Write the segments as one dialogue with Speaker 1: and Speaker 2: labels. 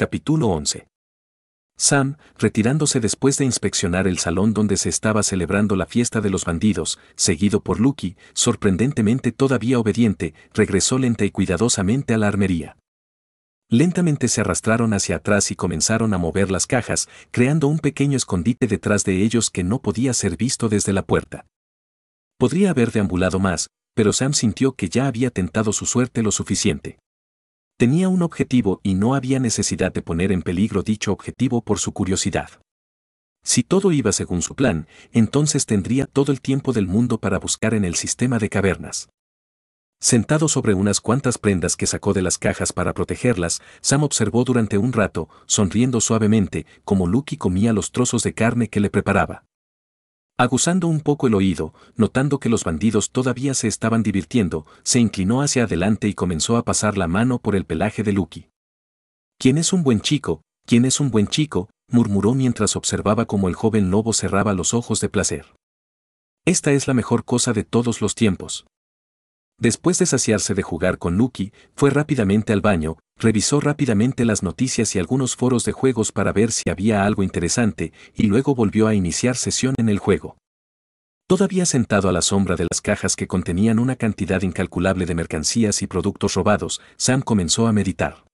Speaker 1: Capítulo 11. Sam, retirándose después de inspeccionar el salón donde se estaba celebrando la fiesta de los bandidos, seguido por Lucky, sorprendentemente todavía obediente, regresó lenta y cuidadosamente a la armería. Lentamente se arrastraron hacia atrás y comenzaron a mover las cajas, creando un pequeño escondite detrás de ellos que no podía ser visto desde la puerta. Podría haber deambulado más, pero Sam sintió que ya había tentado su suerte lo suficiente. Tenía un objetivo y no había necesidad de poner en peligro dicho objetivo por su curiosidad. Si todo iba según su plan, entonces tendría todo el tiempo del mundo para buscar en el sistema de cavernas. Sentado sobre unas cuantas prendas que sacó de las cajas para protegerlas, Sam observó durante un rato, sonriendo suavemente, como Lucky comía los trozos de carne que le preparaba. Aguzando un poco el oído, notando que los bandidos todavía se estaban divirtiendo, se inclinó hacia adelante y comenzó a pasar la mano por el pelaje de Lucky. ¿Quién es un buen chico? ¿Quién es un buen chico? murmuró mientras observaba cómo el joven lobo cerraba los ojos de placer. Esta es la mejor cosa de todos los tiempos. Después de saciarse de jugar con Lucky, fue rápidamente al baño, revisó rápidamente las noticias y algunos foros de juegos para ver si había algo interesante, y luego volvió a iniciar sesión en el juego. Todavía sentado a la sombra de las cajas que contenían una cantidad incalculable de mercancías y productos robados, Sam comenzó a meditar.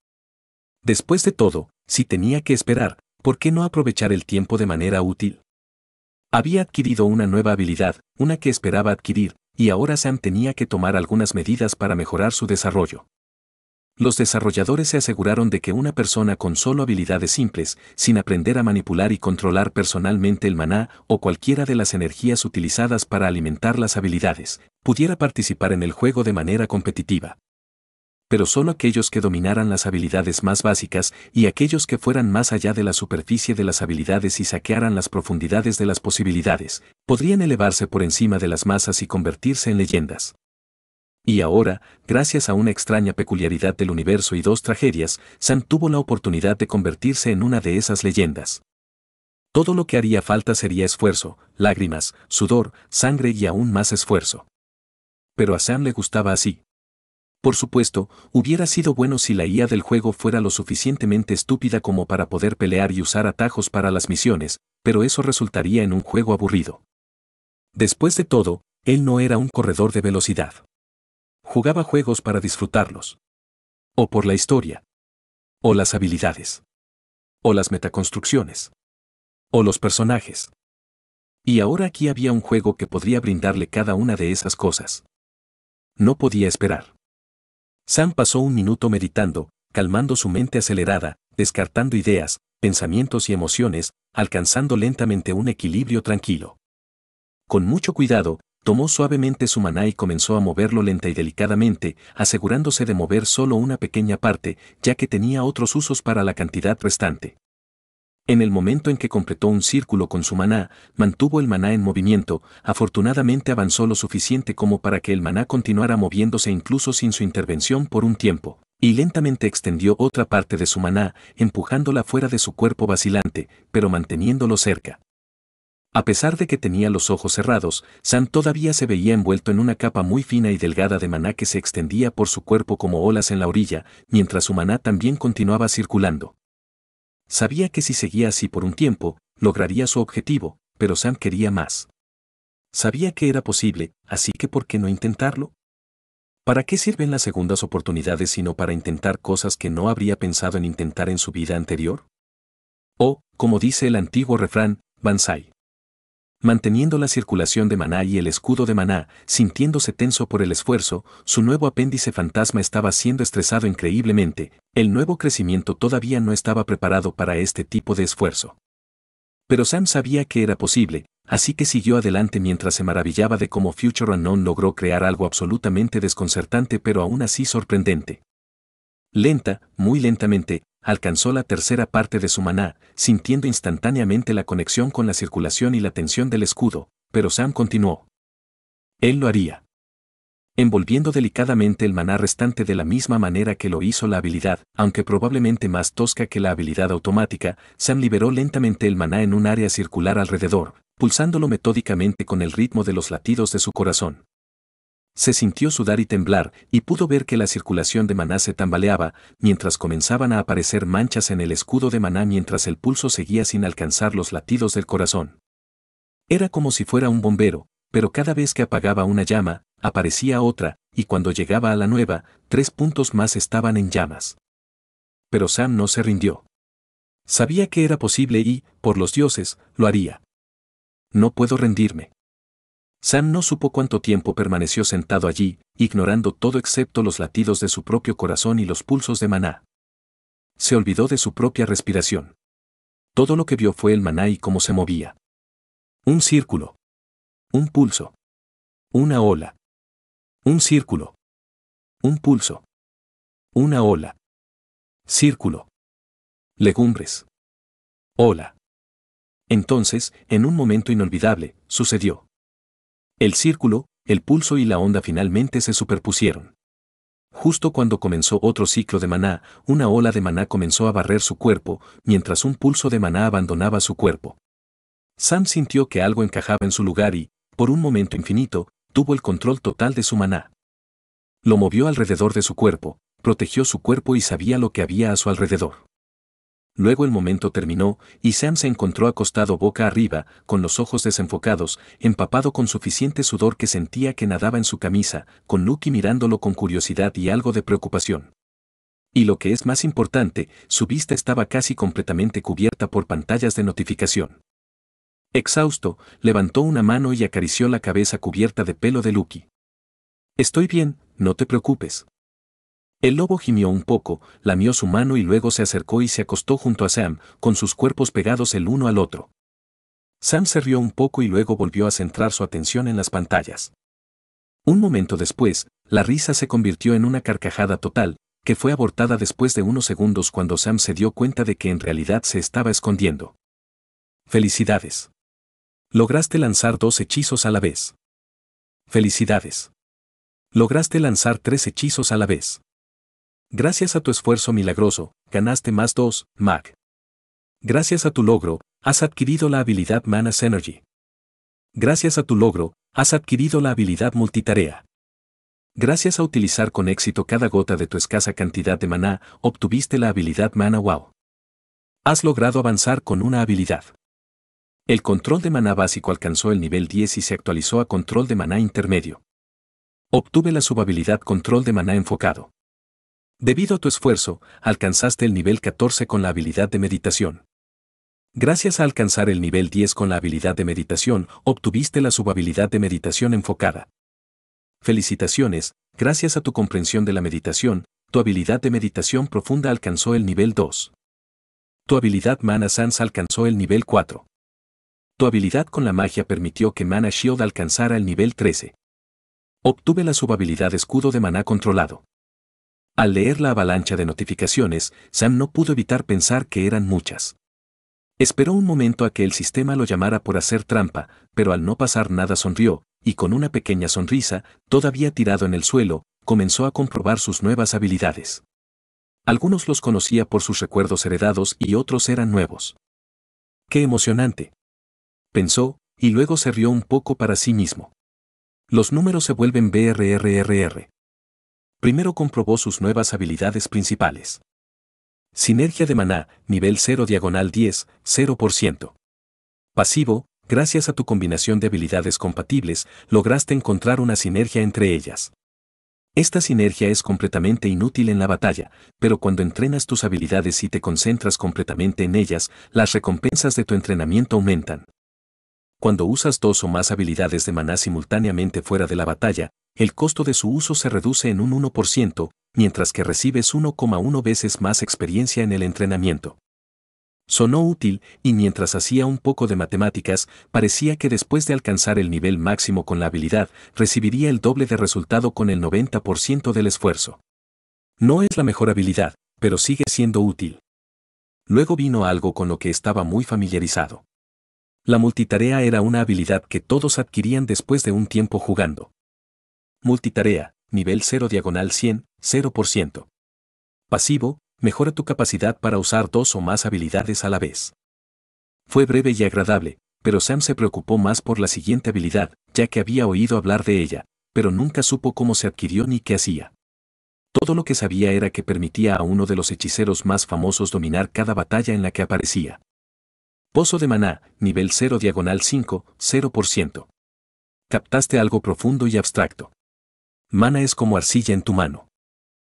Speaker 1: Después de todo, si tenía que esperar, ¿por qué no aprovechar el tiempo de manera útil? Había adquirido una nueva habilidad, una que esperaba adquirir, y ahora Sam tenía que tomar algunas medidas para mejorar su desarrollo. Los desarrolladores se aseguraron de que una persona con solo habilidades simples, sin aprender a manipular y controlar personalmente el maná o cualquiera de las energías utilizadas para alimentar las habilidades, pudiera participar en el juego de manera competitiva pero solo aquellos que dominaran las habilidades más básicas y aquellos que fueran más allá de la superficie de las habilidades y saquearan las profundidades de las posibilidades, podrían elevarse por encima de las masas y convertirse en leyendas. Y ahora, gracias a una extraña peculiaridad del universo y dos tragedias, San tuvo la oportunidad de convertirse en una de esas leyendas. Todo lo que haría falta sería esfuerzo, lágrimas, sudor, sangre y aún más esfuerzo. Pero a Sam le gustaba así, por supuesto, hubiera sido bueno si la IA del juego fuera lo suficientemente estúpida como para poder pelear y usar atajos para las misiones, pero eso resultaría en un juego aburrido. Después de todo, él no era un corredor de velocidad. Jugaba juegos para disfrutarlos. O por la historia. O las habilidades. O las metaconstrucciones. O los personajes. Y ahora aquí había un juego que podría brindarle cada una de esas cosas. No podía esperar. Sam pasó un minuto meditando, calmando su mente acelerada, descartando ideas, pensamientos y emociones, alcanzando lentamente un equilibrio tranquilo. Con mucho cuidado, tomó suavemente su maná y comenzó a moverlo lenta y delicadamente, asegurándose de mover solo una pequeña parte, ya que tenía otros usos para la cantidad restante. En el momento en que completó un círculo con su maná, mantuvo el maná en movimiento, afortunadamente avanzó lo suficiente como para que el maná continuara moviéndose incluso sin su intervención por un tiempo, y lentamente extendió otra parte de su maná, empujándola fuera de su cuerpo vacilante, pero manteniéndolo cerca. A pesar de que tenía los ojos cerrados, San todavía se veía envuelto en una capa muy fina y delgada de maná que se extendía por su cuerpo como olas en la orilla, mientras su maná también continuaba circulando. Sabía que si seguía así por un tiempo, lograría su objetivo, pero Sam quería más. Sabía que era posible, así que ¿por qué no intentarlo? ¿Para qué sirven las segundas oportunidades sino para intentar cosas que no habría pensado en intentar en su vida anterior? O, como dice el antiguo refrán, Bansai manteniendo la circulación de maná y el escudo de maná, sintiéndose tenso por el esfuerzo, su nuevo apéndice fantasma estaba siendo estresado increíblemente, el nuevo crecimiento todavía no estaba preparado para este tipo de esfuerzo. Pero Sam sabía que era posible, así que siguió adelante mientras se maravillaba de cómo Future Unknown logró crear algo absolutamente desconcertante pero aún así sorprendente. Lenta, muy lentamente, alcanzó la tercera parte de su maná, sintiendo instantáneamente la conexión con la circulación y la tensión del escudo, pero Sam continuó. Él lo haría. Envolviendo delicadamente el maná restante de la misma manera que lo hizo la habilidad, aunque probablemente más tosca que la habilidad automática, Sam liberó lentamente el maná en un área circular alrededor, pulsándolo metódicamente con el ritmo de los latidos de su corazón. Se sintió sudar y temblar, y pudo ver que la circulación de Maná se tambaleaba, mientras comenzaban a aparecer manchas en el escudo de Maná mientras el pulso seguía sin alcanzar los latidos del corazón. Era como si fuera un bombero, pero cada vez que apagaba una llama, aparecía otra, y cuando llegaba a la nueva, tres puntos más estaban en llamas. Pero Sam no se rindió. Sabía que era posible y, por los dioses, lo haría. No puedo rendirme. Sam no supo cuánto tiempo permaneció sentado allí, ignorando todo excepto los latidos de su propio corazón y los pulsos de maná. Se olvidó de su propia respiración. Todo lo que vio fue el maná y cómo se movía. Un círculo. Un pulso. Una ola. Un círculo. Un pulso. Una ola. Círculo. Legumbres. Ola. Entonces, en un momento inolvidable, sucedió. El círculo, el pulso y la onda finalmente se superpusieron. Justo cuando comenzó otro ciclo de maná, una ola de maná comenzó a barrer su cuerpo, mientras un pulso de maná abandonaba su cuerpo. Sam sintió que algo encajaba en su lugar y, por un momento infinito, tuvo el control total de su maná. Lo movió alrededor de su cuerpo, protegió su cuerpo y sabía lo que había a su alrededor. Luego el momento terminó, y Sam se encontró acostado boca arriba, con los ojos desenfocados, empapado con suficiente sudor que sentía que nadaba en su camisa, con Lucky mirándolo con curiosidad y algo de preocupación. Y lo que es más importante, su vista estaba casi completamente cubierta por pantallas de notificación. Exhausto, levantó una mano y acarició la cabeza cubierta de pelo de Lucky. Estoy bien, no te preocupes. El lobo gimió un poco, lamió su mano y luego se acercó y se acostó junto a Sam, con sus cuerpos pegados el uno al otro. Sam se rió un poco y luego volvió a centrar su atención en las pantallas. Un momento después, la risa se convirtió en una carcajada total, que fue abortada después de unos segundos cuando Sam se dio cuenta de que en realidad se estaba escondiendo. Felicidades. Lograste lanzar dos hechizos a la vez. Felicidades. Lograste lanzar tres hechizos a la vez. Gracias a tu esfuerzo milagroso, ganaste más 2, MAG. Gracias a tu logro, has adquirido la habilidad Manas Energy. Gracias a tu logro, has adquirido la habilidad multitarea. Gracias a utilizar con éxito cada gota de tu escasa cantidad de maná, obtuviste la habilidad Mana Wow. Has logrado avanzar con una habilidad. El control de maná básico alcanzó el nivel 10 y se actualizó a control de maná intermedio. Obtuve la subhabilidad control de maná enfocado. Debido a tu esfuerzo, alcanzaste el nivel 14 con la habilidad de meditación. Gracias a alcanzar el nivel 10 con la habilidad de meditación, obtuviste la subhabilidad de meditación enfocada. Felicitaciones, gracias a tu comprensión de la meditación, tu habilidad de meditación profunda alcanzó el nivel 2. Tu habilidad Mana Sans alcanzó el nivel 4. Tu habilidad con la magia permitió que Mana Shield alcanzara el nivel 13. Obtuve la subhabilidad Escudo de Maná Controlado. Al leer la avalancha de notificaciones, Sam no pudo evitar pensar que eran muchas. Esperó un momento a que el sistema lo llamara por hacer trampa, pero al no pasar nada sonrió, y con una pequeña sonrisa, todavía tirado en el suelo, comenzó a comprobar sus nuevas habilidades. Algunos los conocía por sus recuerdos heredados y otros eran nuevos. ¡Qué emocionante! pensó, y luego se rió un poco para sí mismo. Los números se vuelven BRRRR primero comprobó sus nuevas habilidades principales. Sinergia de maná, nivel 0 diagonal 10, 0%. Pasivo, gracias a tu combinación de habilidades compatibles, lograste encontrar una sinergia entre ellas. Esta sinergia es completamente inútil en la batalla, pero cuando entrenas tus habilidades y te concentras completamente en ellas, las recompensas de tu entrenamiento aumentan. Cuando usas dos o más habilidades de maná simultáneamente fuera de la batalla, el costo de su uso se reduce en un 1%, mientras que recibes 1,1 veces más experiencia en el entrenamiento. Sonó útil, y mientras hacía un poco de matemáticas, parecía que después de alcanzar el nivel máximo con la habilidad, recibiría el doble de resultado con el 90% del esfuerzo. No es la mejor habilidad, pero sigue siendo útil. Luego vino algo con lo que estaba muy familiarizado. La multitarea era una habilidad que todos adquirían después de un tiempo jugando. Multitarea, nivel 0 diagonal 100, 0%. Pasivo, mejora tu capacidad para usar dos o más habilidades a la vez. Fue breve y agradable, pero Sam se preocupó más por la siguiente habilidad, ya que había oído hablar de ella, pero nunca supo cómo se adquirió ni qué hacía. Todo lo que sabía era que permitía a uno de los hechiceros más famosos dominar cada batalla en la que aparecía. Pozo de maná, nivel 0 diagonal 5, 0%. Captaste algo profundo y abstracto. Mana es como arcilla en tu mano.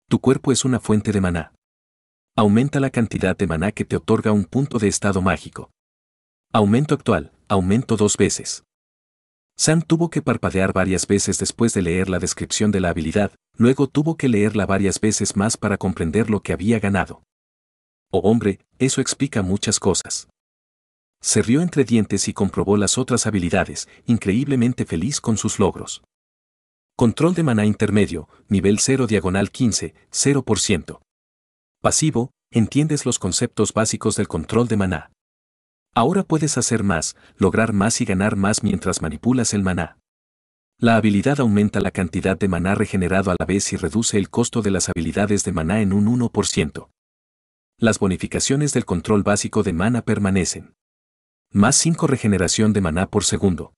Speaker 1: Tu cuerpo es una fuente de maná. Aumenta la cantidad de maná que te otorga un punto de estado mágico. Aumento actual, aumento dos veces. San tuvo que parpadear varias veces después de leer la descripción de la habilidad, luego tuvo que leerla varias veces más para comprender lo que había ganado. Oh hombre, eso explica muchas cosas. Se rió entre dientes y comprobó las otras habilidades, increíblemente feliz con sus logros. Control de maná intermedio, nivel 0 diagonal 15, 0%. Pasivo, entiendes los conceptos básicos del control de maná. Ahora puedes hacer más, lograr más y ganar más mientras manipulas el maná. La habilidad aumenta la cantidad de maná regenerado a la vez y reduce el costo de las habilidades de maná en un 1%. Las bonificaciones del control básico de mana permanecen. Más 5 regeneración de maná por segundo.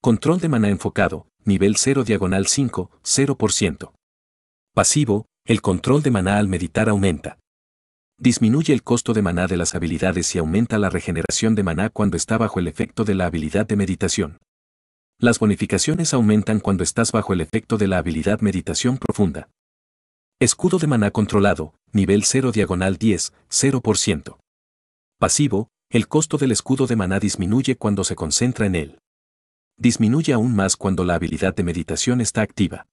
Speaker 1: Control de maná enfocado, nivel 0 diagonal 5, 0%. Pasivo, el control de maná al meditar aumenta. Disminuye el costo de maná de las habilidades y aumenta la regeneración de maná cuando está bajo el efecto de la habilidad de meditación. Las bonificaciones aumentan cuando estás bajo el efecto de la habilidad meditación profunda. Escudo de maná controlado, nivel 0 diagonal 10, 0%. Pasivo, el costo del escudo de maná disminuye cuando se concentra en él. Disminuye aún más cuando la habilidad de meditación está activa.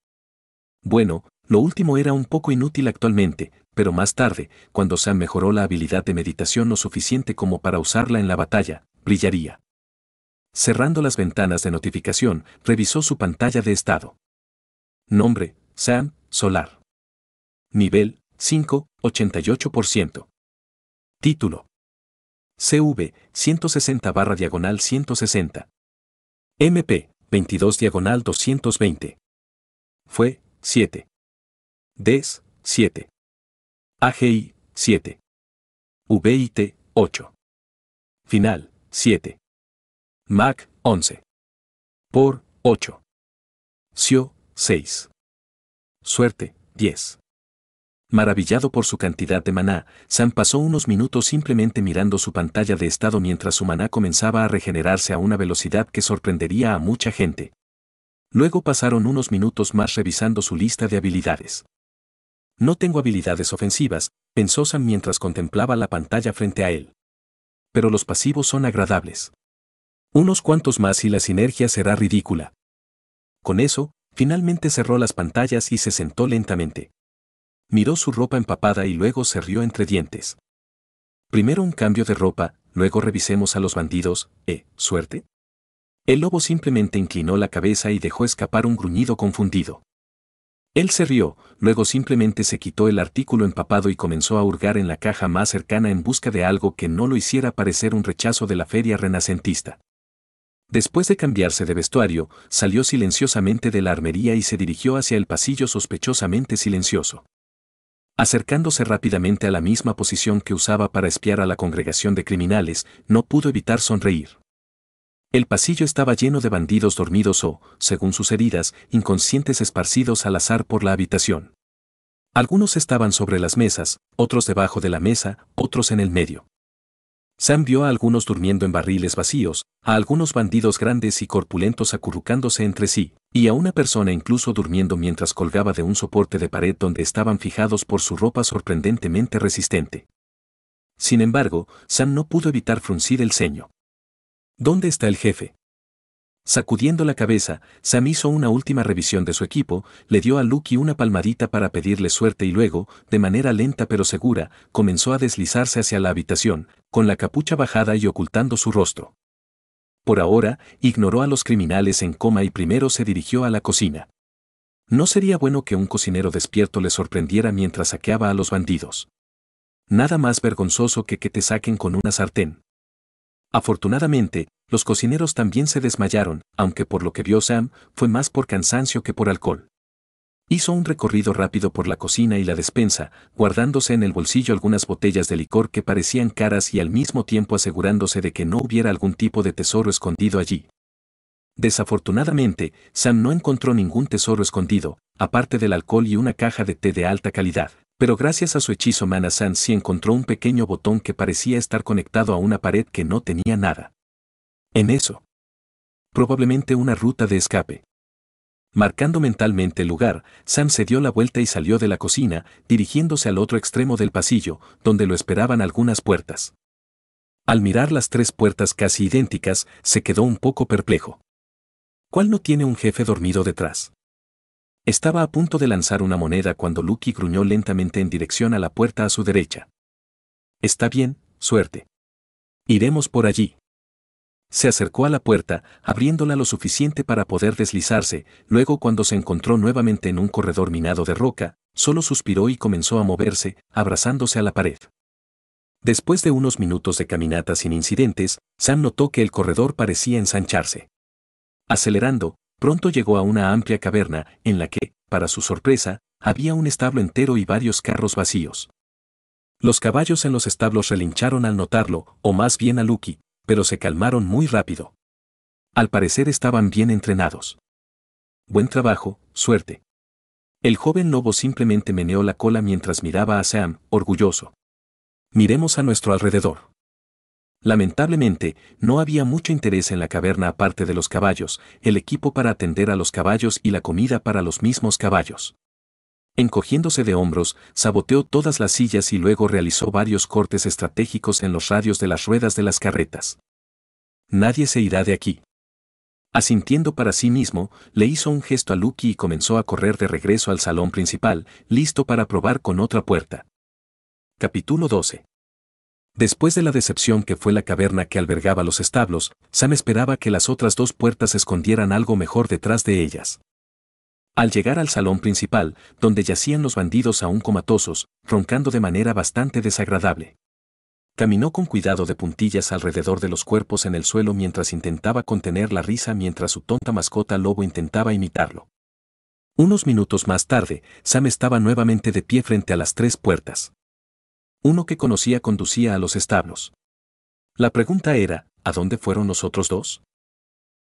Speaker 1: Bueno, lo último era un poco inútil actualmente, pero más tarde, cuando Sam mejoró la habilidad de meditación lo suficiente como para usarla en la batalla, brillaría. Cerrando las ventanas de notificación, revisó su pantalla de estado. Nombre, Sam, Solar. Nivel, 5, 88%. Título. CV 160 barra diagonal 160. MP 22 diagonal 220. Fue 7. DES 7. AGI 7. VIT 8. Final 7. MAC 11. Por 8. CIO, 6. Suerte 10. Maravillado por su cantidad de maná, Sam pasó unos minutos simplemente mirando su pantalla de estado mientras su maná comenzaba a regenerarse a una velocidad que sorprendería a mucha gente. Luego pasaron unos minutos más revisando su lista de habilidades. No tengo habilidades ofensivas, pensó Sam mientras contemplaba la pantalla frente a él. Pero los pasivos son agradables. Unos cuantos más y la sinergia será ridícula. Con eso, finalmente cerró las pantallas y se sentó lentamente miró su ropa empapada y luego se rió entre dientes. Primero un cambio de ropa, luego revisemos a los bandidos, ¿eh? ¿Suerte? El lobo simplemente inclinó la cabeza y dejó escapar un gruñido confundido. Él se rió, luego simplemente se quitó el artículo empapado y comenzó a hurgar en la caja más cercana en busca de algo que no lo hiciera parecer un rechazo de la feria renacentista. Después de cambiarse de vestuario, salió silenciosamente de la armería y se dirigió hacia el pasillo sospechosamente silencioso acercándose rápidamente a la misma posición que usaba para espiar a la congregación de criminales, no pudo evitar sonreír. El pasillo estaba lleno de bandidos dormidos o, según sus heridas, inconscientes esparcidos al azar por la habitación. Algunos estaban sobre las mesas, otros debajo de la mesa, otros en el medio. Sam vio a algunos durmiendo en barriles vacíos, a algunos bandidos grandes y corpulentos acurrucándose entre sí, y a una persona incluso durmiendo mientras colgaba de un soporte de pared donde estaban fijados por su ropa sorprendentemente resistente. Sin embargo, Sam no pudo evitar fruncir el ceño. ¿Dónde está el jefe? Sacudiendo la cabeza, Sam hizo una última revisión de su equipo, le dio a Lucky una palmadita para pedirle suerte y luego, de manera lenta pero segura, comenzó a deslizarse hacia la habitación, con la capucha bajada y ocultando su rostro. Por ahora, ignoró a los criminales en coma y primero se dirigió a la cocina. No sería bueno que un cocinero despierto le sorprendiera mientras saqueaba a los bandidos. Nada más vergonzoso que que te saquen con una sartén. Afortunadamente, los cocineros también se desmayaron, aunque por lo que vio Sam, fue más por cansancio que por alcohol. Hizo un recorrido rápido por la cocina y la despensa, guardándose en el bolsillo algunas botellas de licor que parecían caras y al mismo tiempo asegurándose de que no hubiera algún tipo de tesoro escondido allí. Desafortunadamente, Sam no encontró ningún tesoro escondido, aparte del alcohol y una caja de té de alta calidad, pero gracias a su hechizo Mana Sam sí encontró un pequeño botón que parecía estar conectado a una pared que no tenía nada en eso. Probablemente una ruta de escape. Marcando mentalmente el lugar, Sam se dio la vuelta y salió de la cocina, dirigiéndose al otro extremo del pasillo, donde lo esperaban algunas puertas. Al mirar las tres puertas casi idénticas, se quedó un poco perplejo. ¿Cuál no tiene un jefe dormido detrás? Estaba a punto de lanzar una moneda cuando Lucky gruñó lentamente en dirección a la puerta a su derecha. Está bien, suerte. Iremos por allí. Se acercó a la puerta, abriéndola lo suficiente para poder deslizarse, luego cuando se encontró nuevamente en un corredor minado de roca, solo suspiró y comenzó a moverse, abrazándose a la pared. Después de unos minutos de caminata sin incidentes, Sam notó que el corredor parecía ensancharse. Acelerando, pronto llegó a una amplia caverna, en la que, para su sorpresa, había un establo entero y varios carros vacíos. Los caballos en los establos relincharon al notarlo, o más bien a Lucky, pero se calmaron muy rápido. Al parecer estaban bien entrenados. Buen trabajo, suerte. El joven lobo simplemente meneó la cola mientras miraba a Sam, orgulloso. Miremos a nuestro alrededor. Lamentablemente, no había mucho interés en la caverna aparte de los caballos, el equipo para atender a los caballos y la comida para los mismos caballos. Encogiéndose de hombros, saboteó todas las sillas y luego realizó varios cortes estratégicos en los radios de las ruedas de las carretas. Nadie se irá de aquí. Asintiendo para sí mismo, le hizo un gesto a Lucky y comenzó a correr de regreso al salón principal, listo para probar con otra puerta. Capítulo 12. Después de la decepción que fue la caverna que albergaba los establos, Sam esperaba que las otras dos puertas escondieran algo mejor detrás de ellas. Al llegar al salón principal, donde yacían los bandidos aún comatosos, roncando de manera bastante desagradable. Caminó con cuidado de puntillas alrededor de los cuerpos en el suelo mientras intentaba contener la risa mientras su tonta mascota lobo intentaba imitarlo. Unos minutos más tarde, Sam estaba nuevamente de pie frente a las tres puertas. Uno que conocía conducía a los establos. La pregunta era, ¿a dónde fueron los otros dos?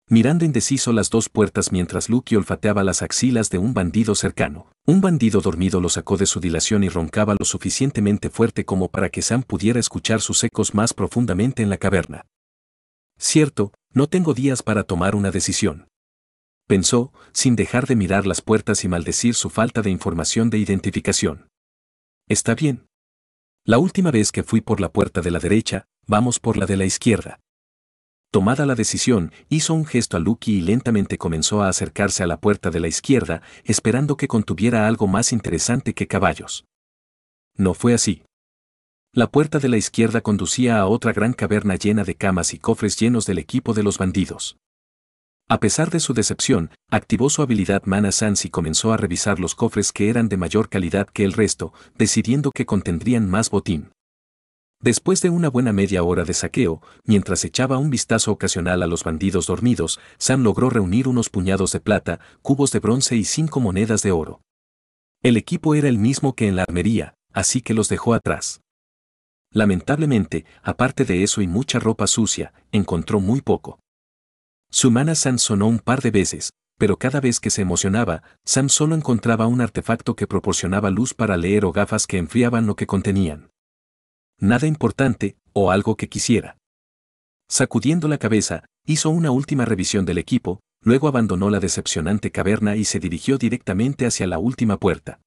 Speaker 1: mirando indeciso las dos puertas mientras Lucky olfateaba las axilas de un bandido cercano. Un bandido dormido lo sacó de su dilación y roncaba lo suficientemente fuerte como para que Sam pudiera escuchar sus ecos más profundamente en la caverna. Cierto, no tengo días para tomar una decisión. Pensó, sin dejar de mirar las puertas y maldecir su falta de información de identificación. Está bien. La última vez que fui por la puerta de la derecha, vamos por la de la izquierda. Tomada la decisión, hizo un gesto a Lucky y lentamente comenzó a acercarse a la puerta de la izquierda, esperando que contuviera algo más interesante que caballos. No fue así. La puerta de la izquierda conducía a otra gran caverna llena de camas y cofres llenos del equipo de los bandidos. A pesar de su decepción, activó su habilidad Mana Sans y comenzó a revisar los cofres que eran de mayor calidad que el resto, decidiendo que contendrían más botín. Después de una buena media hora de saqueo, mientras echaba un vistazo ocasional a los bandidos dormidos, Sam logró reunir unos puñados de plata, cubos de bronce y cinco monedas de oro. El equipo era el mismo que en la armería, así que los dejó atrás. Lamentablemente, aparte de eso y mucha ropa sucia, encontró muy poco. Su mana Sam sonó un par de veces, pero cada vez que se emocionaba, Sam solo encontraba un artefacto que proporcionaba luz para leer o gafas que enfriaban lo que contenían nada importante, o algo que quisiera. Sacudiendo la cabeza, hizo una última revisión del equipo, luego abandonó la decepcionante caverna y se dirigió directamente hacia la última puerta.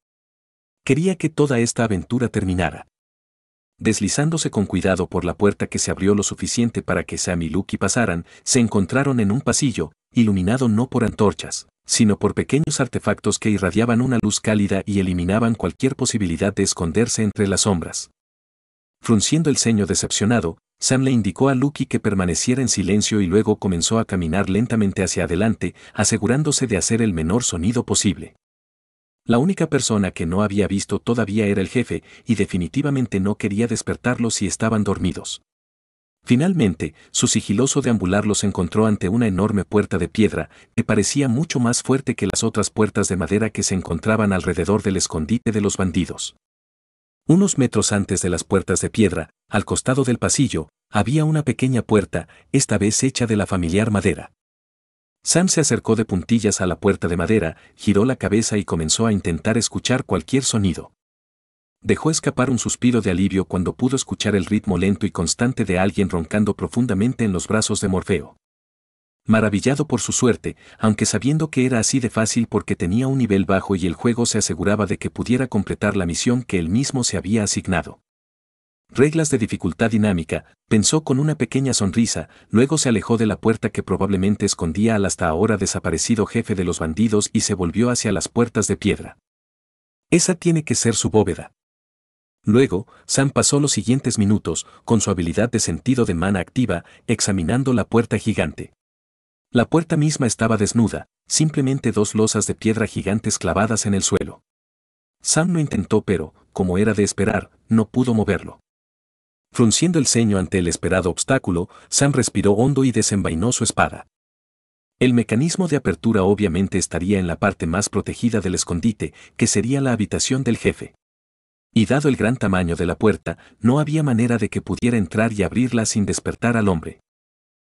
Speaker 1: Quería que toda esta aventura terminara. Deslizándose con cuidado por la puerta que se abrió lo suficiente para que Sam y Lucky pasaran, se encontraron en un pasillo, iluminado no por antorchas, sino por pequeños artefactos que irradiaban una luz cálida y eliminaban cualquier posibilidad de esconderse entre las sombras. Frunciendo el ceño decepcionado, Sam le indicó a Lucky que permaneciera en silencio y luego comenzó a caminar lentamente hacia adelante, asegurándose de hacer el menor sonido posible. La única persona que no había visto todavía era el jefe, y definitivamente no quería despertarlos si estaban dormidos. Finalmente, su sigiloso deambular los encontró ante una enorme puerta de piedra, que parecía mucho más fuerte que las otras puertas de madera que se encontraban alrededor del escondite de los bandidos. Unos metros antes de las puertas de piedra, al costado del pasillo, había una pequeña puerta, esta vez hecha de la familiar madera. Sam se acercó de puntillas a la puerta de madera, giró la cabeza y comenzó a intentar escuchar cualquier sonido. Dejó escapar un suspiro de alivio cuando pudo escuchar el ritmo lento y constante de alguien roncando profundamente en los brazos de Morfeo maravillado por su suerte, aunque sabiendo que era así de fácil porque tenía un nivel bajo y el juego se aseguraba de que pudiera completar la misión que él mismo se había asignado. Reglas de dificultad dinámica, pensó con una pequeña sonrisa, luego se alejó de la puerta que probablemente escondía al hasta ahora desaparecido jefe de los bandidos y se volvió hacia las puertas de piedra. Esa tiene que ser su bóveda. Luego, Sam pasó los siguientes minutos, con su habilidad de sentido de mana activa, examinando la puerta gigante. La puerta misma estaba desnuda, simplemente dos losas de piedra gigantes clavadas en el suelo. Sam lo intentó pero, como era de esperar, no pudo moverlo. Frunciendo el ceño ante el esperado obstáculo, Sam respiró hondo y desenvainó su espada. El mecanismo de apertura obviamente estaría en la parte más protegida del escondite, que sería la habitación del jefe. Y dado el gran tamaño de la puerta, no había manera de que pudiera entrar y abrirla sin despertar al hombre.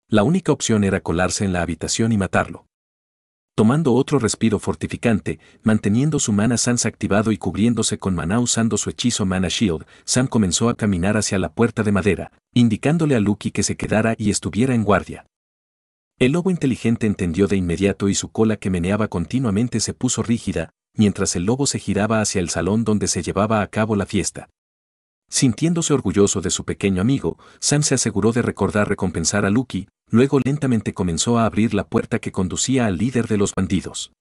Speaker 1: La única opción era colarse en la habitación y matarlo. Tomando otro respiro fortificante, manteniendo su mana sans activado y cubriéndose con maná usando su hechizo Mana Shield, Sam comenzó a caminar hacia la puerta de madera, indicándole a Lucky que se quedara y estuviera en guardia. El lobo inteligente entendió de inmediato y su cola que meneaba continuamente se puso rígida, mientras el lobo se giraba hacia el salón donde se llevaba a cabo la fiesta. Sintiéndose orgulloso de su pequeño amigo, Sam se aseguró de recordar recompensar a Lucky, luego lentamente comenzó a abrir la puerta que conducía al líder de los bandidos.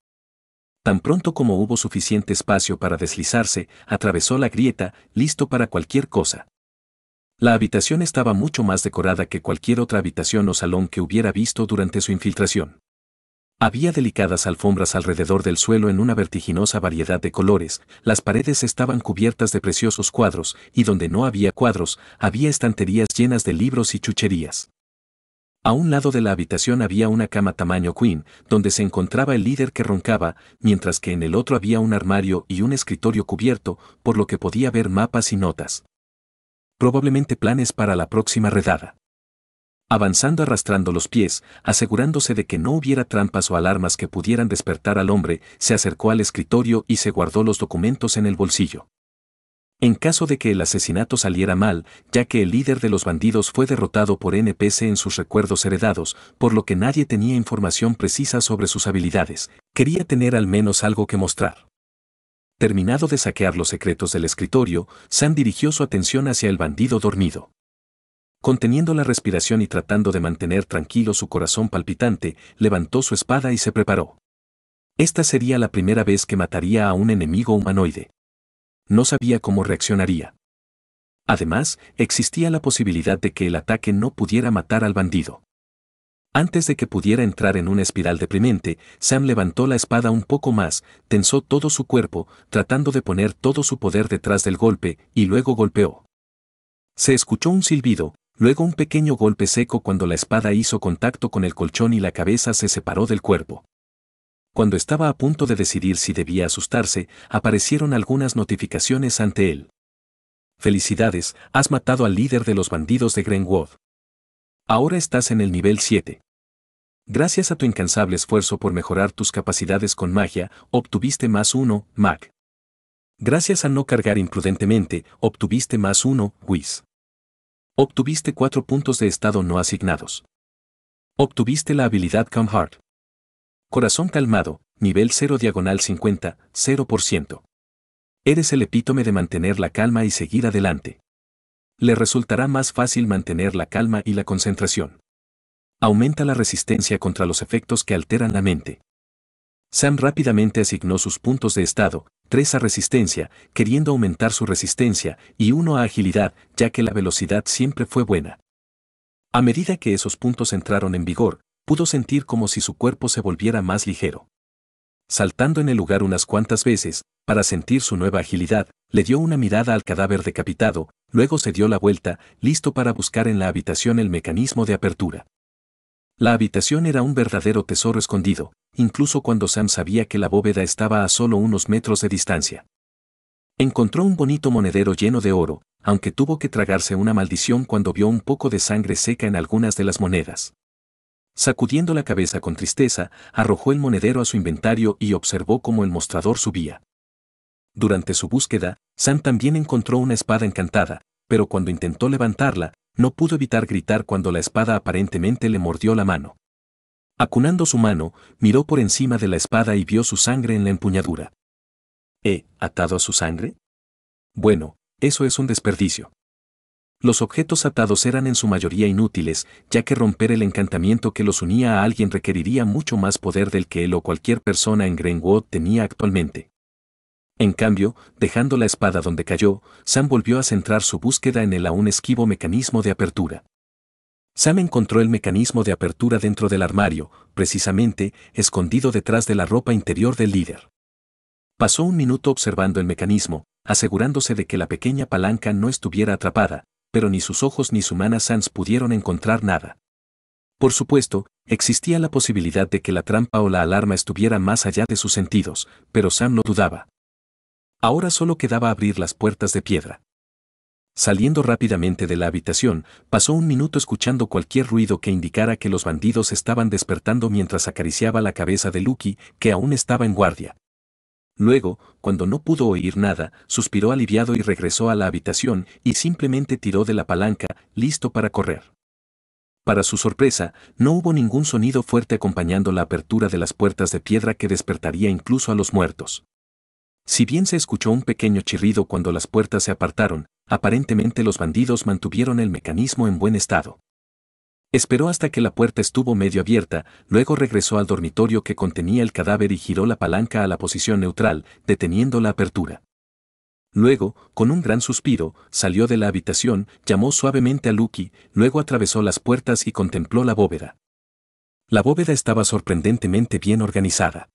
Speaker 1: Tan pronto como hubo suficiente espacio para deslizarse, atravesó la grieta, listo para cualquier cosa. La habitación estaba mucho más decorada que cualquier otra habitación o salón que hubiera visto durante su infiltración. Había delicadas alfombras alrededor del suelo en una vertiginosa variedad de colores, las paredes estaban cubiertas de preciosos cuadros, y donde no había cuadros, había estanterías llenas de libros y chucherías. A un lado de la habitación había una cama tamaño queen, donde se encontraba el líder que roncaba, mientras que en el otro había un armario y un escritorio cubierto, por lo que podía ver mapas y notas. Probablemente planes para la próxima redada. Avanzando arrastrando los pies, asegurándose de que no hubiera trampas o alarmas que pudieran despertar al hombre, se acercó al escritorio y se guardó los documentos en el bolsillo. En caso de que el asesinato saliera mal, ya que el líder de los bandidos fue derrotado por NPC en sus recuerdos heredados, por lo que nadie tenía información precisa sobre sus habilidades, quería tener al menos algo que mostrar. Terminado de saquear los secretos del escritorio, Sam dirigió su atención hacia el bandido dormido. Conteniendo la respiración y tratando de mantener tranquilo su corazón palpitante, levantó su espada y se preparó. Esta sería la primera vez que mataría a un enemigo humanoide no sabía cómo reaccionaría. Además, existía la posibilidad de que el ataque no pudiera matar al bandido. Antes de que pudiera entrar en una espiral deprimente, Sam levantó la espada un poco más, tensó todo su cuerpo, tratando de poner todo su poder detrás del golpe, y luego golpeó. Se escuchó un silbido, luego un pequeño golpe seco cuando la espada hizo contacto con el colchón y la cabeza se separó del cuerpo. Cuando estaba a punto de decidir si debía asustarse, aparecieron algunas notificaciones ante él. Felicidades, has matado al líder de los bandidos de Greenwood. Ahora estás en el nivel 7. Gracias a tu incansable esfuerzo por mejorar tus capacidades con magia, obtuviste más uno, Mac. Gracias a no cargar imprudentemente, obtuviste más uno, Whis. Obtuviste cuatro puntos de estado no asignados. Obtuviste la habilidad Come Hard. Corazón calmado, nivel 0 diagonal 50, 0%. Eres el epítome de mantener la calma y seguir adelante. Le resultará más fácil mantener la calma y la concentración. Aumenta la resistencia contra los efectos que alteran la mente. Sam rápidamente asignó sus puntos de estado, 3 a resistencia, queriendo aumentar su resistencia, y 1 a agilidad, ya que la velocidad siempre fue buena. A medida que esos puntos entraron en vigor, pudo sentir como si su cuerpo se volviera más ligero. Saltando en el lugar unas cuantas veces, para sentir su nueva agilidad, le dio una mirada al cadáver decapitado, luego se dio la vuelta, listo para buscar en la habitación el mecanismo de apertura. La habitación era un verdadero tesoro escondido, incluso cuando Sam sabía que la bóveda estaba a solo unos metros de distancia. Encontró un bonito monedero lleno de oro, aunque tuvo que tragarse una maldición cuando vio un poco de sangre seca en algunas de las monedas. Sacudiendo la cabeza con tristeza, arrojó el monedero a su inventario y observó cómo el mostrador subía. Durante su búsqueda, Sam también encontró una espada encantada, pero cuando intentó levantarla, no pudo evitar gritar cuando la espada aparentemente le mordió la mano. Acunando su mano, miró por encima de la espada y vio su sangre en la empuñadura. ¿Eh, atado a su sangre? Bueno, eso es un desperdicio. Los objetos atados eran en su mayoría inútiles, ya que romper el encantamiento que los unía a alguien requeriría mucho más poder del que él o cualquier persona en Greenwood tenía actualmente. En cambio, dejando la espada donde cayó, Sam volvió a centrar su búsqueda en el aún esquivo mecanismo de apertura. Sam encontró el mecanismo de apertura dentro del armario, precisamente, escondido detrás de la ropa interior del líder. Pasó un minuto observando el mecanismo, asegurándose de que la pequeña palanca no estuviera atrapada, pero ni sus ojos ni su mana Sans pudieron encontrar nada. Por supuesto, existía la posibilidad de que la trampa o la alarma estuviera más allá de sus sentidos, pero Sam no dudaba. Ahora solo quedaba abrir las puertas de piedra. Saliendo rápidamente de la habitación, pasó un minuto escuchando cualquier ruido que indicara que los bandidos estaban despertando mientras acariciaba la cabeza de Lucky, que aún estaba en guardia. Luego, cuando no pudo oír nada, suspiró aliviado y regresó a la habitación y simplemente tiró de la palanca, listo para correr. Para su sorpresa, no hubo ningún sonido fuerte acompañando la apertura de las puertas de piedra que despertaría incluso a los muertos. Si bien se escuchó un pequeño chirrido cuando las puertas se apartaron, aparentemente los bandidos mantuvieron el mecanismo en buen estado. Esperó hasta que la puerta estuvo medio abierta, luego regresó al dormitorio que contenía el cadáver y giró la palanca a la posición neutral, deteniendo la apertura. Luego, con un gran suspiro, salió de la habitación, llamó suavemente a Lucky, luego atravesó las puertas y contempló la bóveda. La bóveda estaba sorprendentemente bien organizada.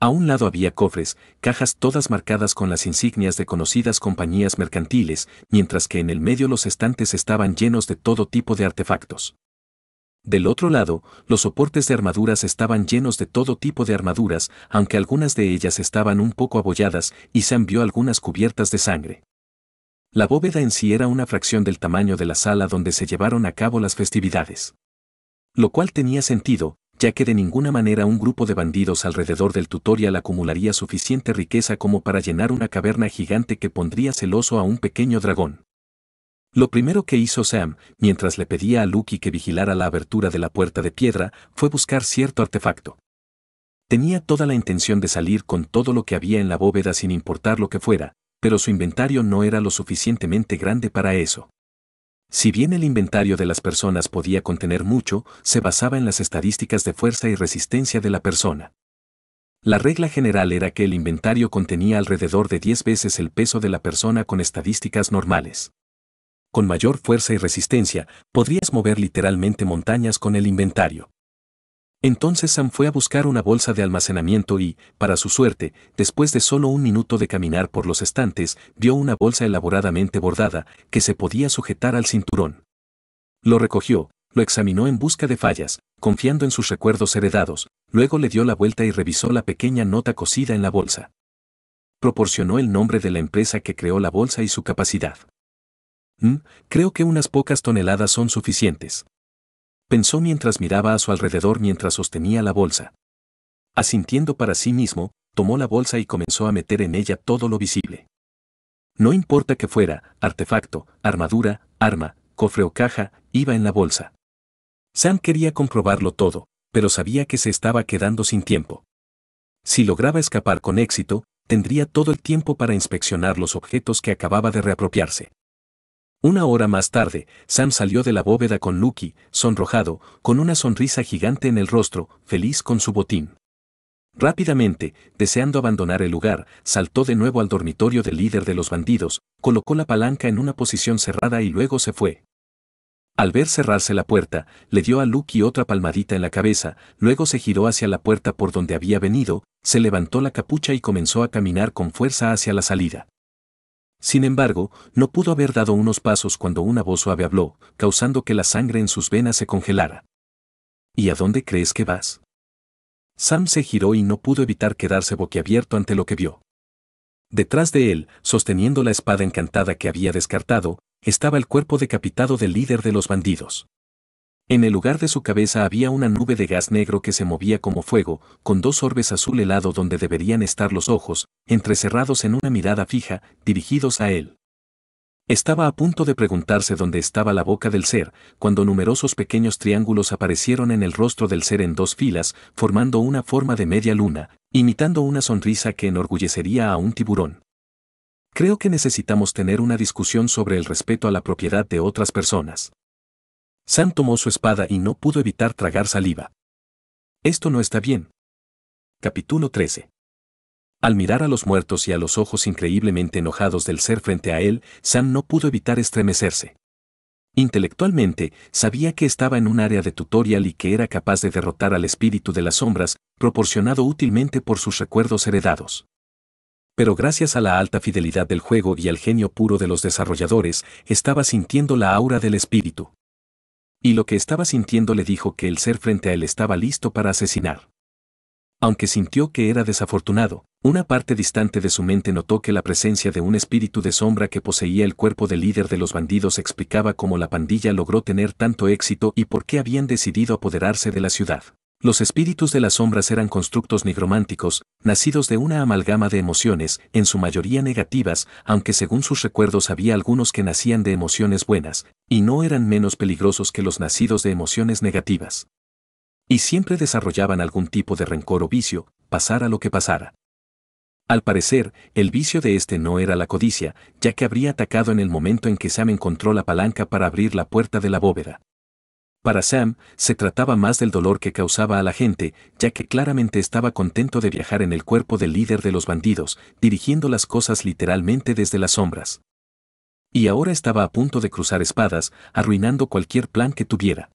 Speaker 1: A un lado había cofres, cajas todas marcadas con las insignias de conocidas compañías mercantiles, mientras que en el medio los estantes estaban llenos de todo tipo de artefactos. Del otro lado, los soportes de armaduras estaban llenos de todo tipo de armaduras, aunque algunas de ellas estaban un poco abolladas y se vio algunas cubiertas de sangre. La bóveda en sí era una fracción del tamaño de la sala donde se llevaron a cabo las festividades. Lo cual tenía sentido, ya que de ninguna manera un grupo de bandidos alrededor del tutorial acumularía suficiente riqueza como para llenar una caverna gigante que pondría celoso a un pequeño dragón. Lo primero que hizo Sam, mientras le pedía a Lucky que vigilara la abertura de la puerta de piedra, fue buscar cierto artefacto. Tenía toda la intención de salir con todo lo que había en la bóveda sin importar lo que fuera, pero su inventario no era lo suficientemente grande para eso. Si bien el inventario de las personas podía contener mucho, se basaba en las estadísticas de fuerza y resistencia de la persona. La regla general era que el inventario contenía alrededor de 10 veces el peso de la persona con estadísticas normales con mayor fuerza y resistencia, podrías mover literalmente montañas con el inventario. Entonces Sam fue a buscar una bolsa de almacenamiento y, para su suerte, después de solo un minuto de caminar por los estantes, vio una bolsa elaboradamente bordada que se podía sujetar al cinturón. Lo recogió, lo examinó en busca de fallas, confiando en sus recuerdos heredados, luego le dio la vuelta y revisó la pequeña nota cosida en la bolsa. Proporcionó el nombre de la empresa que creó la bolsa y su capacidad. Mm, creo que unas pocas toneladas son suficientes. Pensó mientras miraba a su alrededor mientras sostenía la bolsa. Asintiendo para sí mismo, tomó la bolsa y comenzó a meter en ella todo lo visible. No importa que fuera, artefacto, armadura, arma, cofre o caja, iba en la bolsa. Sam quería comprobarlo todo, pero sabía que se estaba quedando sin tiempo. Si lograba escapar con éxito, tendría todo el tiempo para inspeccionar los objetos que acababa de reapropiarse. Una hora más tarde, Sam salió de la bóveda con Lucky, sonrojado, con una sonrisa gigante en el rostro, feliz con su botín. Rápidamente, deseando abandonar el lugar, saltó de nuevo al dormitorio del líder de los bandidos, colocó la palanca en una posición cerrada y luego se fue. Al ver cerrarse la puerta, le dio a Lucky otra palmadita en la cabeza, luego se giró hacia la puerta por donde había venido, se levantó la capucha y comenzó a caminar con fuerza hacia la salida. Sin embargo, no pudo haber dado unos pasos cuando una voz suave habló, causando que la sangre en sus venas se congelara. ¿Y a dónde crees que vas? Sam se giró y no pudo evitar quedarse boquiabierto ante lo que vio. Detrás de él, sosteniendo la espada encantada que había descartado, estaba el cuerpo decapitado del líder de los bandidos. En el lugar de su cabeza había una nube de gas negro que se movía como fuego, con dos orbes azul helado donde deberían estar los ojos, entrecerrados en una mirada fija, dirigidos a él. Estaba a punto de preguntarse dónde estaba la boca del ser, cuando numerosos pequeños triángulos aparecieron en el rostro del ser en dos filas, formando una forma de media luna, imitando una sonrisa que enorgullecería a un tiburón. Creo que necesitamos tener una discusión sobre el respeto a la propiedad de otras personas. Sam tomó su espada y no pudo evitar tragar saliva. Esto no está bien. Capítulo 13. Al mirar a los muertos y a los ojos increíblemente enojados del ser frente a él, Sam no pudo evitar estremecerse. Intelectualmente, sabía que estaba en un área de tutorial y que era capaz de derrotar al espíritu de las sombras, proporcionado útilmente por sus recuerdos heredados. Pero gracias a la alta fidelidad del juego y al genio puro de los desarrolladores, estaba sintiendo la aura del espíritu y lo que estaba sintiendo le dijo que el ser frente a él estaba listo para asesinar. Aunque sintió que era desafortunado, una parte distante de su mente notó que la presencia de un espíritu de sombra que poseía el cuerpo del líder de los bandidos explicaba cómo la pandilla logró tener tanto éxito y por qué habían decidido apoderarse de la ciudad. Los espíritus de las sombras eran constructos nigrománticos, nacidos de una amalgama de emociones, en su mayoría negativas, aunque según sus recuerdos había algunos que nacían de emociones buenas, y no eran menos peligrosos que los nacidos de emociones negativas. Y siempre desarrollaban algún tipo de rencor o vicio, pasara lo que pasara. Al parecer, el vicio de este no era la codicia, ya que habría atacado en el momento en que Sam encontró la palanca para abrir la puerta de la bóveda. Para Sam, se trataba más del dolor que causaba a la gente, ya que claramente estaba contento de viajar en el cuerpo del líder de los bandidos, dirigiendo las cosas literalmente desde las sombras. Y ahora estaba a punto de cruzar espadas, arruinando cualquier plan que tuviera.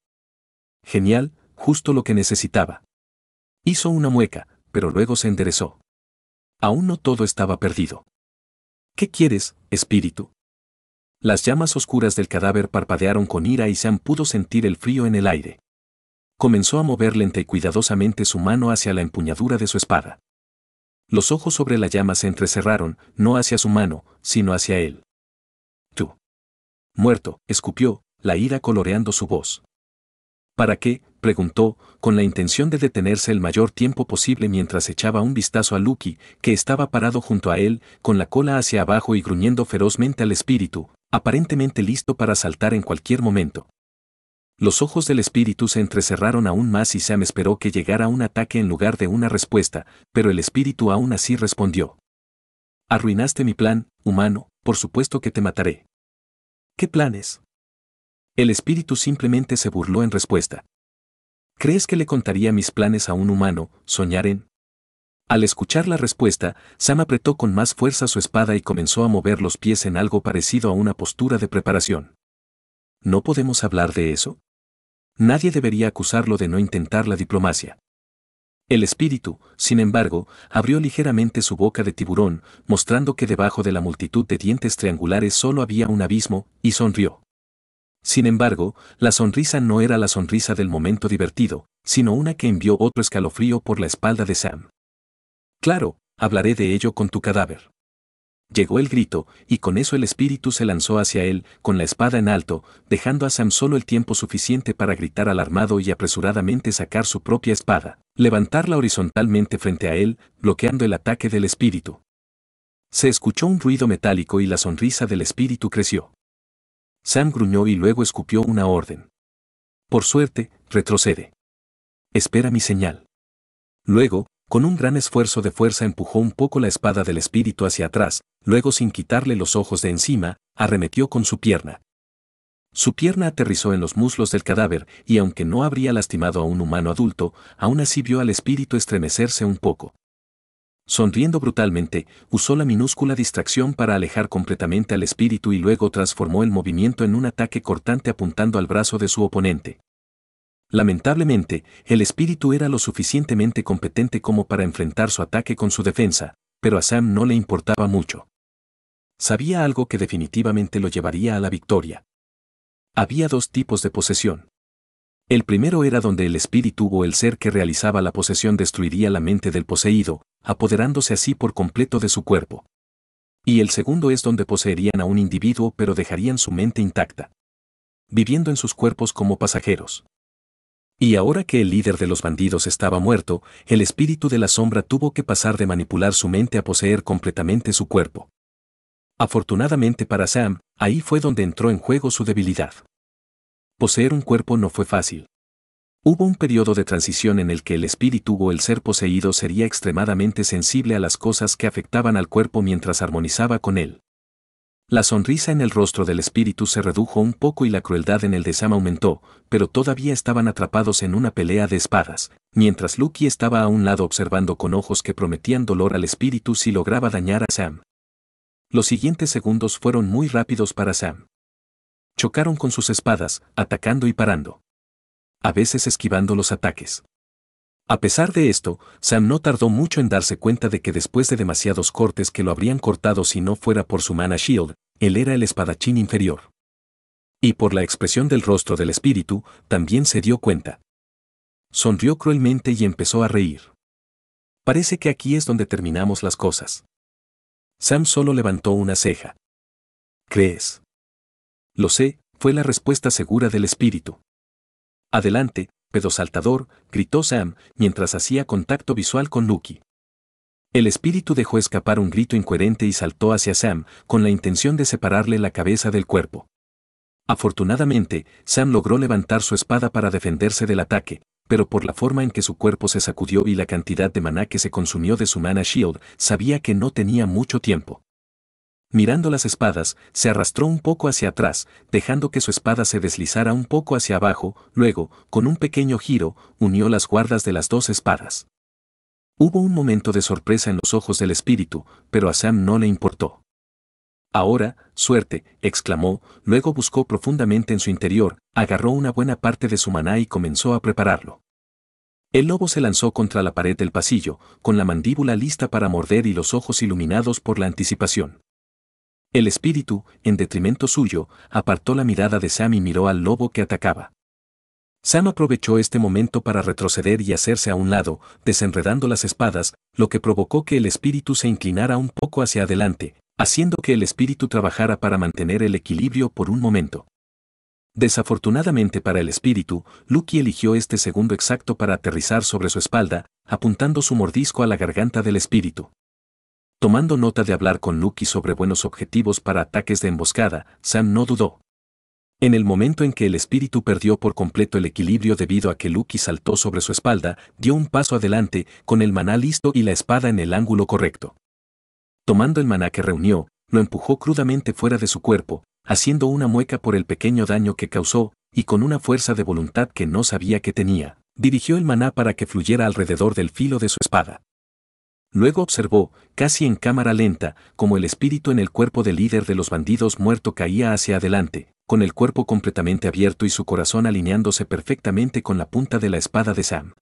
Speaker 1: Genial, justo lo que necesitaba. Hizo una mueca, pero luego se enderezó. Aún no todo estaba perdido. ¿Qué quieres, espíritu? Las llamas oscuras del cadáver parpadearon con ira y Sam pudo sentir el frío en el aire. Comenzó a mover lenta y cuidadosamente su mano hacia la empuñadura de su espada. Los ojos sobre la llama se entrecerraron, no hacia su mano, sino hacia él. Tú. Muerto, escupió, la ira coloreando su voz. ¿Para qué? preguntó, con la intención de detenerse el mayor tiempo posible mientras echaba un vistazo a Lucky, que estaba parado junto a él, con la cola hacia abajo y gruñendo ferozmente al espíritu, aparentemente listo para saltar en cualquier momento. Los ojos del espíritu se entrecerraron aún más y Sam esperó que llegara un ataque en lugar de una respuesta, pero el espíritu aún así respondió. Arruinaste mi plan, humano, por supuesto que te mataré. ¿Qué planes? El espíritu simplemente se burló en respuesta. ¿Crees que le contaría mis planes a un humano, soñar en, al escuchar la respuesta, Sam apretó con más fuerza su espada y comenzó a mover los pies en algo parecido a una postura de preparación. ¿No podemos hablar de eso? Nadie debería acusarlo de no intentar la diplomacia. El espíritu, sin embargo, abrió ligeramente su boca de tiburón, mostrando que debajo de la multitud de dientes triangulares solo había un abismo, y sonrió. Sin embargo, la sonrisa no era la sonrisa del momento divertido, sino una que envió otro escalofrío por la espalda de Sam. Claro, hablaré de ello con tu cadáver. Llegó el grito, y con eso el espíritu se lanzó hacia él, con la espada en alto, dejando a Sam solo el tiempo suficiente para gritar alarmado y apresuradamente sacar su propia espada, levantarla horizontalmente frente a él, bloqueando el ataque del espíritu. Se escuchó un ruido metálico y la sonrisa del espíritu creció. Sam gruñó y luego escupió una orden. Por suerte, retrocede. Espera mi señal. Luego, con un gran esfuerzo de fuerza empujó un poco la espada del espíritu hacia atrás, luego sin quitarle los ojos de encima, arremetió con su pierna. Su pierna aterrizó en los muslos del cadáver y aunque no habría lastimado a un humano adulto, aún así vio al espíritu estremecerse un poco. Sonriendo brutalmente, usó la minúscula distracción para alejar completamente al espíritu y luego transformó el movimiento en un ataque cortante apuntando al brazo de su oponente. Lamentablemente, el espíritu era lo suficientemente competente como para enfrentar su ataque con su defensa, pero a Sam no le importaba mucho. Sabía algo que definitivamente lo llevaría a la victoria. Había dos tipos de posesión. El primero era donde el espíritu o el ser que realizaba la posesión destruiría la mente del poseído, apoderándose así por completo de su cuerpo. Y el segundo es donde poseerían a un individuo pero dejarían su mente intacta. Viviendo en sus cuerpos como pasajeros. Y ahora que el líder de los bandidos estaba muerto, el espíritu de la sombra tuvo que pasar de manipular su mente a poseer completamente su cuerpo. Afortunadamente para Sam, ahí fue donde entró en juego su debilidad. Poseer un cuerpo no fue fácil. Hubo un periodo de transición en el que el espíritu o el ser poseído sería extremadamente sensible a las cosas que afectaban al cuerpo mientras armonizaba con él. La sonrisa en el rostro del espíritu se redujo un poco y la crueldad en el de Sam aumentó, pero todavía estaban atrapados en una pelea de espadas, mientras Lucky estaba a un lado observando con ojos que prometían dolor al espíritu si lograba dañar a Sam. Los siguientes segundos fueron muy rápidos para Sam. Chocaron con sus espadas, atacando y parando. A veces esquivando los ataques. A pesar de esto, Sam no tardó mucho en darse cuenta de que después de demasiados cortes que lo habrían cortado si no fuera por su mana Shield, él era el espadachín inferior. Y por la expresión del rostro del espíritu, también se dio cuenta. Sonrió cruelmente y empezó a reír. Parece que aquí es donde terminamos las cosas. Sam solo levantó una ceja. ¿Crees? Lo sé, fue la respuesta segura del espíritu. Adelante, pedo saltador, gritó Sam, mientras hacía contacto visual con Lucky. El espíritu dejó escapar un grito incoherente y saltó hacia Sam, con la intención de separarle la cabeza del cuerpo. Afortunadamente, Sam logró levantar su espada para defenderse del ataque, pero por la forma en que su cuerpo se sacudió y la cantidad de maná que se consumió de su mana shield, sabía que no tenía mucho tiempo. Mirando las espadas, se arrastró un poco hacia atrás, dejando que su espada se deslizara un poco hacia abajo, luego, con un pequeño giro, unió las guardas de las dos espadas. Hubo un momento de sorpresa en los ojos del espíritu, pero a Sam no le importó. Ahora, suerte, exclamó, luego buscó profundamente en su interior, agarró una buena parte de su maná y comenzó a prepararlo. El lobo se lanzó contra la pared del pasillo, con la mandíbula lista para morder y los ojos iluminados por la anticipación. El espíritu, en detrimento suyo, apartó la mirada de Sam y miró al lobo que atacaba. Sam aprovechó este momento para retroceder y hacerse a un lado, desenredando las espadas, lo que provocó que el espíritu se inclinara un poco hacia adelante, haciendo que el espíritu trabajara para mantener el equilibrio por un momento. Desafortunadamente para el espíritu, Lucky eligió este segundo exacto para aterrizar sobre su espalda, apuntando su mordisco a la garganta del espíritu. Tomando nota de hablar con Luki sobre buenos objetivos para ataques de emboscada, Sam no dudó. En el momento en que el espíritu perdió por completo el equilibrio debido a que Luki saltó sobre su espalda, dio un paso adelante, con el maná listo y la espada en el ángulo correcto. Tomando el maná que reunió, lo empujó crudamente fuera de su cuerpo, haciendo una mueca por el pequeño daño que causó, y con una fuerza de voluntad que no sabía que tenía, dirigió el maná para que fluyera alrededor del filo de su espada. Luego observó, casi en cámara lenta, como el espíritu en el cuerpo del líder de los bandidos muerto caía hacia adelante, con el cuerpo completamente abierto y su corazón alineándose perfectamente con la punta de la espada de Sam.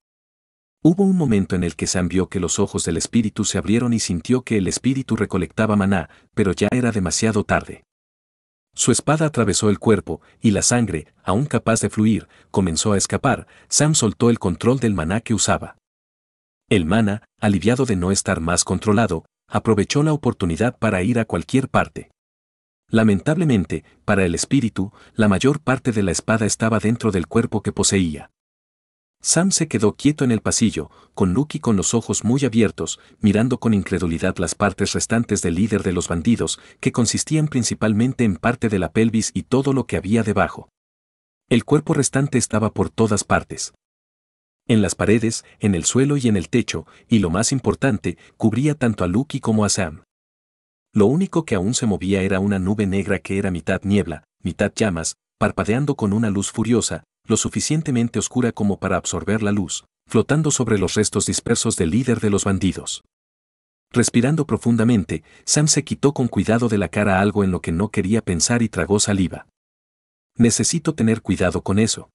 Speaker 1: Hubo un momento en el que Sam vio que los ojos del espíritu se abrieron y sintió que el espíritu recolectaba maná, pero ya era demasiado tarde. Su espada atravesó el cuerpo, y la sangre, aún capaz de fluir, comenzó a escapar. Sam soltó el control del maná que usaba. El maná, aliviado de no estar más controlado, aprovechó la oportunidad para ir a cualquier parte. Lamentablemente, para el espíritu, la mayor parte de la espada estaba dentro del cuerpo que poseía. Sam se quedó quieto en el pasillo, con Lucky con los ojos muy abiertos, mirando con incredulidad las partes restantes del líder de los bandidos, que consistían principalmente en parte de la pelvis y todo lo que había debajo. El cuerpo restante estaba por todas partes en las paredes, en el suelo y en el techo, y lo más importante, cubría tanto a Lucky como a Sam. Lo único que aún se movía era una nube negra que era mitad niebla, mitad llamas, parpadeando con una luz furiosa, lo suficientemente oscura como para absorber la luz, flotando sobre los restos dispersos del líder de los bandidos. Respirando profundamente, Sam se quitó con cuidado de la cara algo en lo que no quería pensar y tragó saliva. Necesito tener cuidado con eso.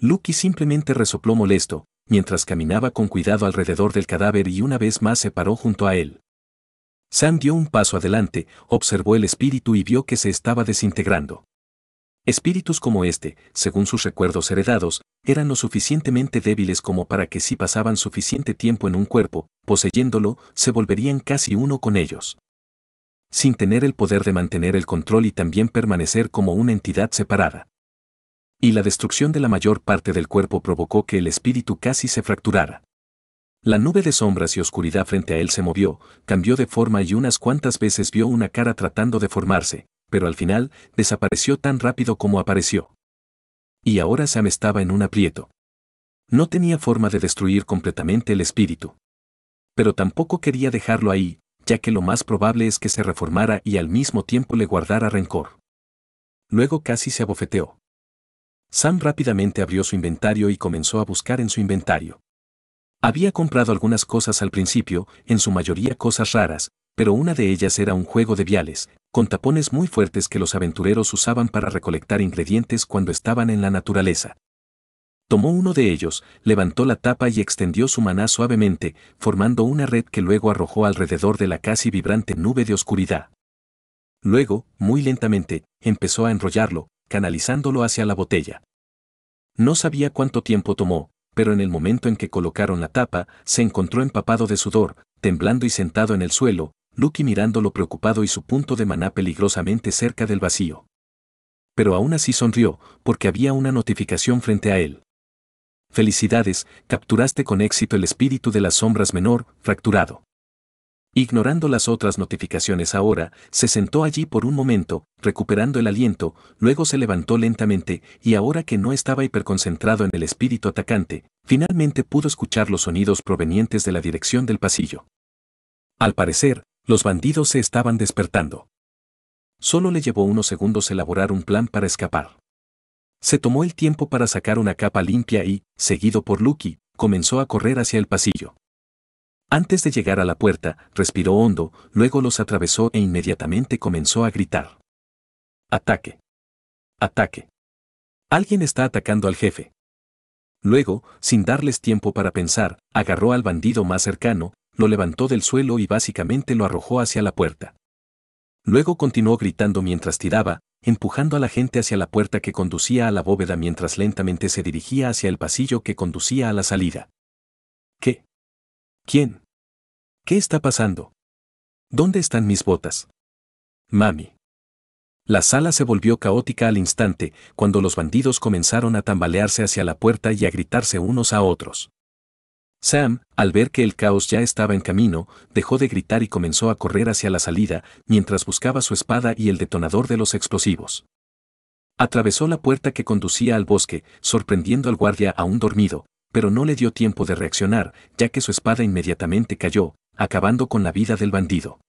Speaker 1: Lucky simplemente resopló molesto, mientras caminaba con cuidado alrededor del cadáver y una vez más se paró junto a él. Sam dio un paso adelante, observó el espíritu y vio que se estaba desintegrando. Espíritus como este, según sus recuerdos heredados, eran lo suficientemente débiles como para que si pasaban suficiente tiempo en un cuerpo, poseyéndolo, se volverían casi uno con ellos. Sin tener el poder de mantener el control y también permanecer como una entidad separada y la destrucción de la mayor parte del cuerpo provocó que el espíritu casi se fracturara. La nube de sombras y oscuridad frente a él se movió, cambió de forma y unas cuantas veces vio una cara tratando de formarse, pero al final desapareció tan rápido como apareció. Y ahora Sam estaba en un aprieto. No tenía forma de destruir completamente el espíritu. Pero tampoco quería dejarlo ahí, ya que lo más probable es que se reformara y al mismo tiempo le guardara rencor. Luego casi se abofeteó. Sam rápidamente abrió su inventario y comenzó a buscar en su inventario. Había comprado algunas cosas al principio, en su mayoría cosas raras, pero una de ellas era un juego de viales, con tapones muy fuertes que los aventureros usaban para recolectar ingredientes cuando estaban en la naturaleza. Tomó uno de ellos, levantó la tapa y extendió su maná suavemente, formando una red que luego arrojó alrededor de la casi vibrante nube de oscuridad. Luego, muy lentamente, empezó a enrollarlo, canalizándolo hacia la botella. No sabía cuánto tiempo tomó, pero en el momento en que colocaron la tapa, se encontró empapado de sudor, temblando y sentado en el suelo, Lucky mirándolo preocupado y su punto de maná peligrosamente cerca del vacío. Pero aún así sonrió, porque había una notificación frente a él. Felicidades, capturaste con éxito el espíritu de las sombras menor, fracturado. Ignorando las otras notificaciones ahora, se sentó allí por un momento, recuperando el aliento, luego se levantó lentamente, y ahora que no estaba hiperconcentrado en el espíritu atacante, finalmente pudo escuchar los sonidos provenientes de la dirección del pasillo. Al parecer, los bandidos se estaban despertando. Solo le llevó unos segundos elaborar un plan para escapar. Se tomó el tiempo para sacar una capa limpia y, seguido por Lucky, comenzó a correr hacia el pasillo. Antes de llegar a la puerta, respiró hondo, luego los atravesó e inmediatamente comenzó a gritar. Ataque. Ataque. Alguien está atacando al jefe. Luego, sin darles tiempo para pensar, agarró al bandido más cercano, lo levantó del suelo y básicamente lo arrojó hacia la puerta. Luego continuó gritando mientras tiraba, empujando a la gente hacia la puerta que conducía a la bóveda mientras lentamente se dirigía hacia el pasillo que conducía a la salida. ¿Quién? ¿Qué está pasando? ¿Dónde están mis botas? Mami. La sala se volvió caótica al instante, cuando los bandidos comenzaron a tambalearse hacia la puerta y a gritarse unos a otros. Sam, al ver que el caos ya estaba en camino, dejó de gritar y comenzó a correr hacia la salida, mientras buscaba su espada y el detonador de los explosivos. Atravesó la puerta que conducía al bosque, sorprendiendo al guardia aún dormido, pero no le dio tiempo de reaccionar, ya que su espada inmediatamente cayó, acabando con la vida del bandido.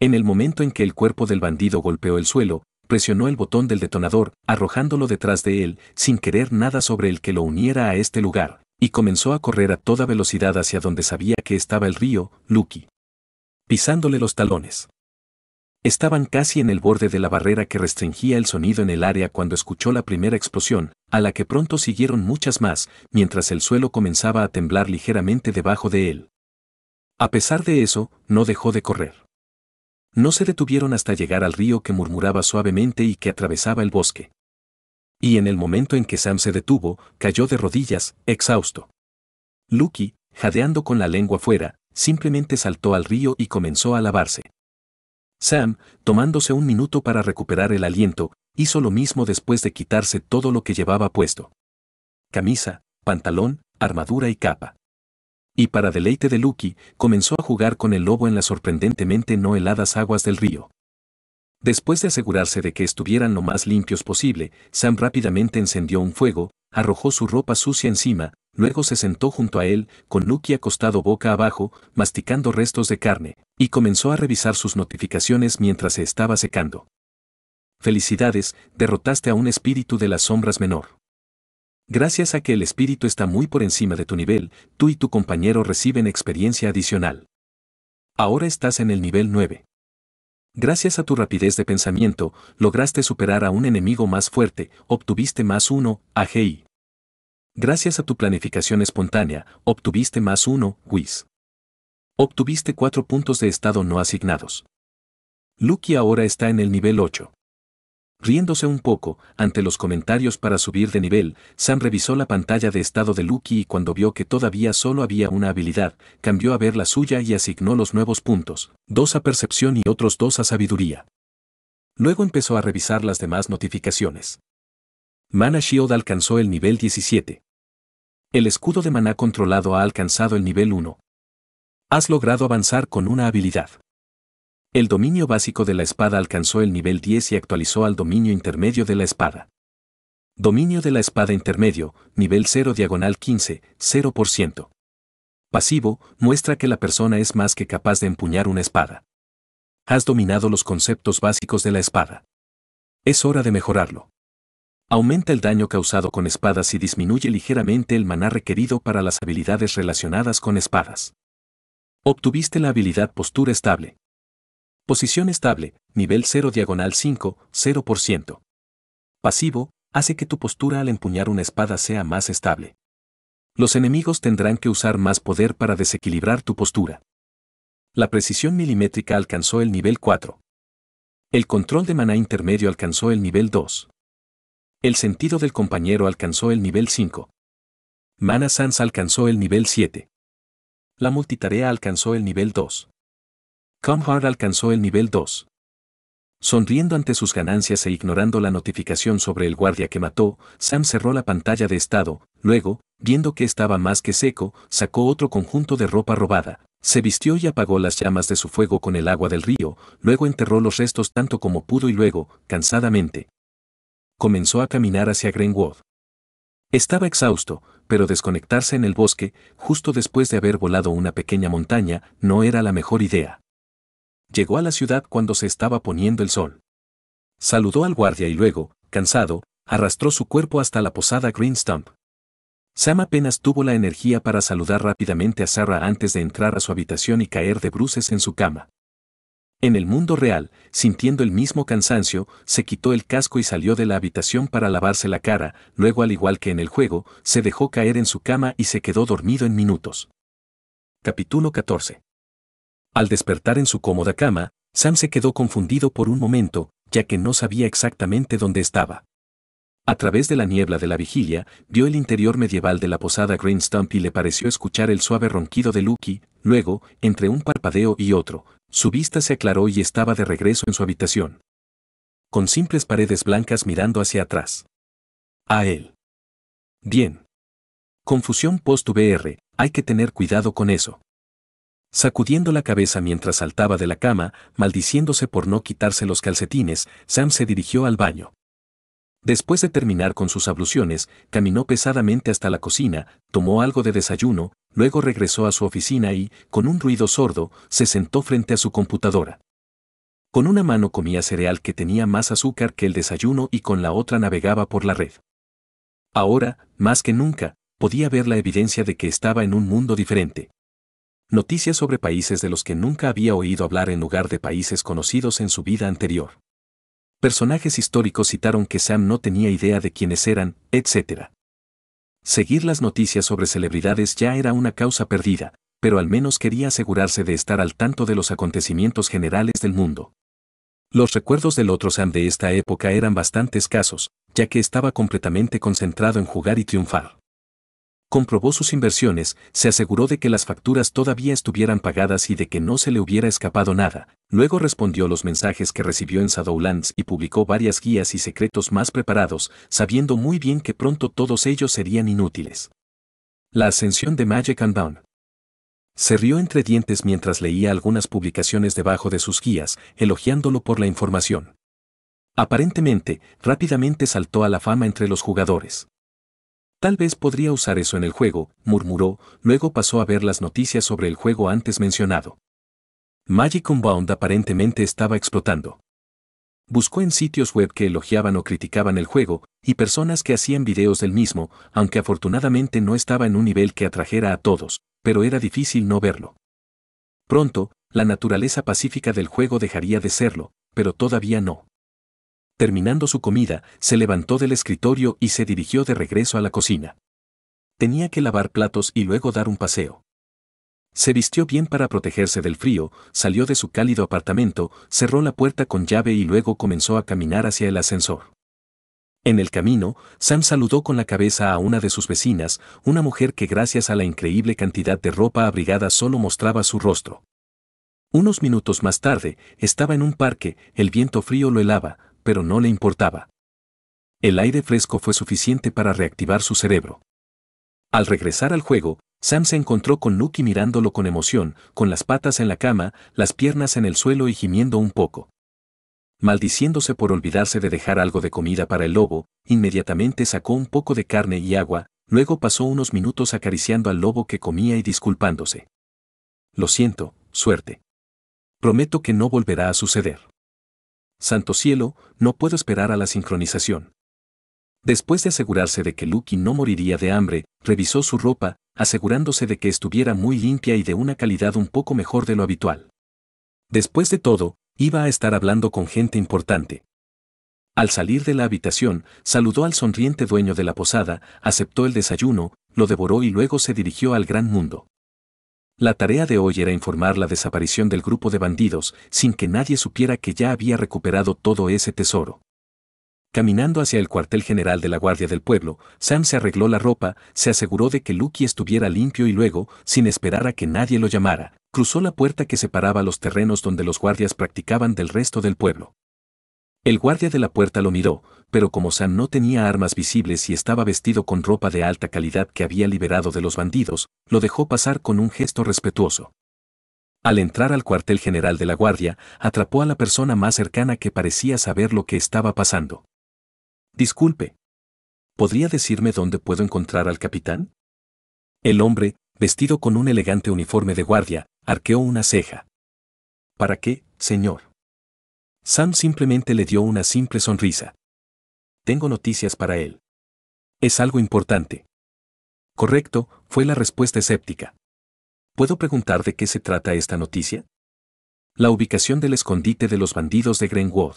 Speaker 1: En el momento en que el cuerpo del bandido golpeó el suelo, presionó el botón del detonador, arrojándolo detrás de él, sin querer nada sobre el que lo uniera a este lugar, y comenzó a correr a toda velocidad hacia donde sabía que estaba el río, Lucky. Pisándole los talones. Estaban casi en el borde de la barrera que restringía el sonido en el área cuando escuchó la primera explosión, a la que pronto siguieron muchas más, mientras el suelo comenzaba a temblar ligeramente debajo de él. A pesar de eso, no dejó de correr. No se detuvieron hasta llegar al río que murmuraba suavemente y que atravesaba el bosque. Y en el momento en que Sam se detuvo, cayó de rodillas, exhausto. Lucky, jadeando con la lengua fuera, simplemente saltó al río y comenzó a lavarse. Sam, tomándose un minuto para recuperar el aliento, hizo lo mismo después de quitarse todo lo que llevaba puesto. Camisa, pantalón, armadura y capa. Y para deleite de Lucky, comenzó a jugar con el lobo en las sorprendentemente no heladas aguas del río. Después de asegurarse de que estuvieran lo más limpios posible, Sam rápidamente encendió un fuego, arrojó su ropa sucia encima, luego se sentó junto a él, con Lucky acostado boca abajo, masticando restos de carne, y comenzó a revisar sus notificaciones mientras se estaba secando. Felicidades, derrotaste a un espíritu de las sombras menor. Gracias a que el espíritu está muy por encima de tu nivel, tú y tu compañero reciben experiencia adicional. Ahora estás en el nivel 9. Gracias a tu rapidez de pensamiento, lograste superar a un enemigo más fuerte, obtuviste más uno, AGI. Gracias a tu planificación espontánea, obtuviste más uno, Wiz. Obtuviste cuatro puntos de estado no asignados. Lucky ahora está en el nivel 8. Riéndose un poco, ante los comentarios para subir de nivel, Sam revisó la pantalla de estado de Lucky y cuando vio que todavía solo había una habilidad, cambió a ver la suya y asignó los nuevos puntos, dos a percepción y otros dos a sabiduría. Luego empezó a revisar las demás notificaciones. Mana Shield alcanzó el nivel 17. El escudo de maná controlado ha alcanzado el nivel 1. Has logrado avanzar con una habilidad. El dominio básico de la espada alcanzó el nivel 10 y actualizó al dominio intermedio de la espada. Dominio de la espada intermedio, nivel 0 diagonal 15, 0%. Pasivo, muestra que la persona es más que capaz de empuñar una espada. Has dominado los conceptos básicos de la espada. Es hora de mejorarlo aumenta el daño causado con espadas y disminuye ligeramente el maná requerido para las habilidades relacionadas con espadas. Obtuviste la habilidad postura estable. Posición estable, nivel 0 diagonal 5, 0%. Pasivo, hace que tu postura al empuñar una espada sea más estable. Los enemigos tendrán que usar más poder para desequilibrar tu postura. La precisión milimétrica alcanzó el nivel 4. El control de maná intermedio alcanzó el nivel 2. El sentido del compañero alcanzó el nivel 5. Mana Sans alcanzó el nivel 7. La multitarea alcanzó el nivel 2. Comhard alcanzó el nivel 2. Sonriendo ante sus ganancias e ignorando la notificación sobre el guardia que mató, Sam cerró la pantalla de estado, luego, viendo que estaba más que seco, sacó otro conjunto de ropa robada, se vistió y apagó las llamas de su fuego con el agua del río, luego enterró los restos tanto como pudo y luego, cansadamente, comenzó a caminar hacia Greenwood. Estaba exhausto, pero desconectarse en el bosque, justo después de haber volado una pequeña montaña, no era la mejor idea. Llegó a la ciudad cuando se estaba poniendo el sol. Saludó al guardia y luego, cansado, arrastró su cuerpo hasta la posada Green Stump. Sam apenas tuvo la energía para saludar rápidamente a Sarah antes de entrar a su habitación y caer de bruces en su cama. En el mundo real, sintiendo el mismo cansancio, se quitó el casco y salió de la habitación para lavarse la cara, luego al igual que en el juego, se dejó caer en su cama y se quedó dormido en minutos. Capítulo 14. Al despertar en su cómoda cama, Sam se quedó confundido por un momento, ya que no sabía exactamente dónde estaba. A través de la niebla de la vigilia, vio el interior medieval de la posada Green Stump y le pareció escuchar el suave ronquido de Lucky, luego, entre un parpadeo y otro, su vista se aclaró y estaba de regreso en su habitación. Con simples paredes blancas mirando hacia atrás. A él. Bien. Confusión post-VR, hay que tener cuidado con eso. Sacudiendo la cabeza mientras saltaba de la cama, maldiciéndose por no quitarse los calcetines, Sam se dirigió al baño. Después de terminar con sus abluciones, caminó pesadamente hasta la cocina, tomó algo de desayuno, luego regresó a su oficina y, con un ruido sordo, se sentó frente a su computadora. Con una mano comía cereal que tenía más azúcar que el desayuno y con la otra navegaba por la red. Ahora, más que nunca, podía ver la evidencia de que estaba en un mundo diferente. Noticias sobre países de los que nunca había oído hablar en lugar de países conocidos en su vida anterior personajes históricos citaron que Sam no tenía idea de quiénes eran, etc. Seguir las noticias sobre celebridades ya era una causa perdida, pero al menos quería asegurarse de estar al tanto de los acontecimientos generales del mundo. Los recuerdos del otro Sam de esta época eran bastante escasos, ya que estaba completamente concentrado en jugar y triunfar comprobó sus inversiones, se aseguró de que las facturas todavía estuvieran pagadas y de que no se le hubiera escapado nada. Luego respondió los mensajes que recibió en Sadowlands y publicó varias guías y secretos más preparados, sabiendo muy bien que pronto todos ellos serían inútiles. La ascensión de Magic Unbound. Se rió entre dientes mientras leía algunas publicaciones debajo de sus guías, elogiándolo por la información. Aparentemente, rápidamente saltó a la fama entre los jugadores. Tal vez podría usar eso en el juego, murmuró, luego pasó a ver las noticias sobre el juego antes mencionado. Magic Bound aparentemente estaba explotando. Buscó en sitios web que elogiaban o criticaban el juego, y personas que hacían videos del mismo, aunque afortunadamente no estaba en un nivel que atrajera a todos, pero era difícil no verlo. Pronto, la naturaleza pacífica del juego dejaría de serlo, pero todavía no. Terminando su comida, se levantó del escritorio y se dirigió de regreso a la cocina. Tenía que lavar platos y luego dar un paseo. Se vistió bien para protegerse del frío, salió de su cálido apartamento, cerró la puerta con llave y luego comenzó a caminar hacia el ascensor. En el camino, Sam saludó con la cabeza a una de sus vecinas, una mujer que gracias a la increíble cantidad de ropa abrigada solo mostraba su rostro. Unos minutos más tarde, estaba en un parque, el viento frío lo helaba, pero no le importaba. El aire fresco fue suficiente para reactivar su cerebro. Al regresar al juego, Sam se encontró con Nuki mirándolo con emoción, con las patas en la cama, las piernas en el suelo y gimiendo un poco. Maldiciéndose por olvidarse de dejar algo de comida para el lobo, inmediatamente sacó un poco de carne y agua, luego pasó unos minutos acariciando al lobo que comía y disculpándose. Lo siento, suerte. Prometo que no volverá a suceder. Santo cielo, no puedo esperar a la sincronización. Después de asegurarse de que Lucky no moriría de hambre, revisó su ropa, asegurándose de que estuviera muy limpia y de una calidad un poco mejor de lo habitual. Después de todo, iba a estar hablando con gente importante. Al salir de la habitación, saludó al sonriente dueño de la posada, aceptó el desayuno, lo devoró y luego se dirigió al gran mundo. La tarea de hoy era informar la desaparición del grupo de bandidos sin que nadie supiera que ya había recuperado todo ese tesoro. Caminando hacia el cuartel general de la Guardia del Pueblo, Sam se arregló la ropa, se aseguró de que Lucky estuviera limpio y luego, sin esperar a que nadie lo llamara, cruzó la puerta que separaba los terrenos donde los guardias practicaban del resto del pueblo. El guardia de la puerta lo miró, pero como San no tenía armas visibles y estaba vestido con ropa de alta calidad que había liberado de los bandidos, lo dejó pasar con un gesto respetuoso. Al entrar al cuartel general de la guardia, atrapó a la persona más cercana que parecía saber lo que estaba pasando. Disculpe. ¿Podría decirme dónde puedo encontrar al capitán? El hombre, vestido con un elegante uniforme de guardia, arqueó una ceja. ¿Para qué, señor? Sam simplemente le dio una simple sonrisa. Tengo noticias para él. Es algo importante. Correcto, fue la respuesta escéptica. ¿Puedo preguntar de qué se trata esta noticia? La ubicación del escondite de los bandidos de Greenwood.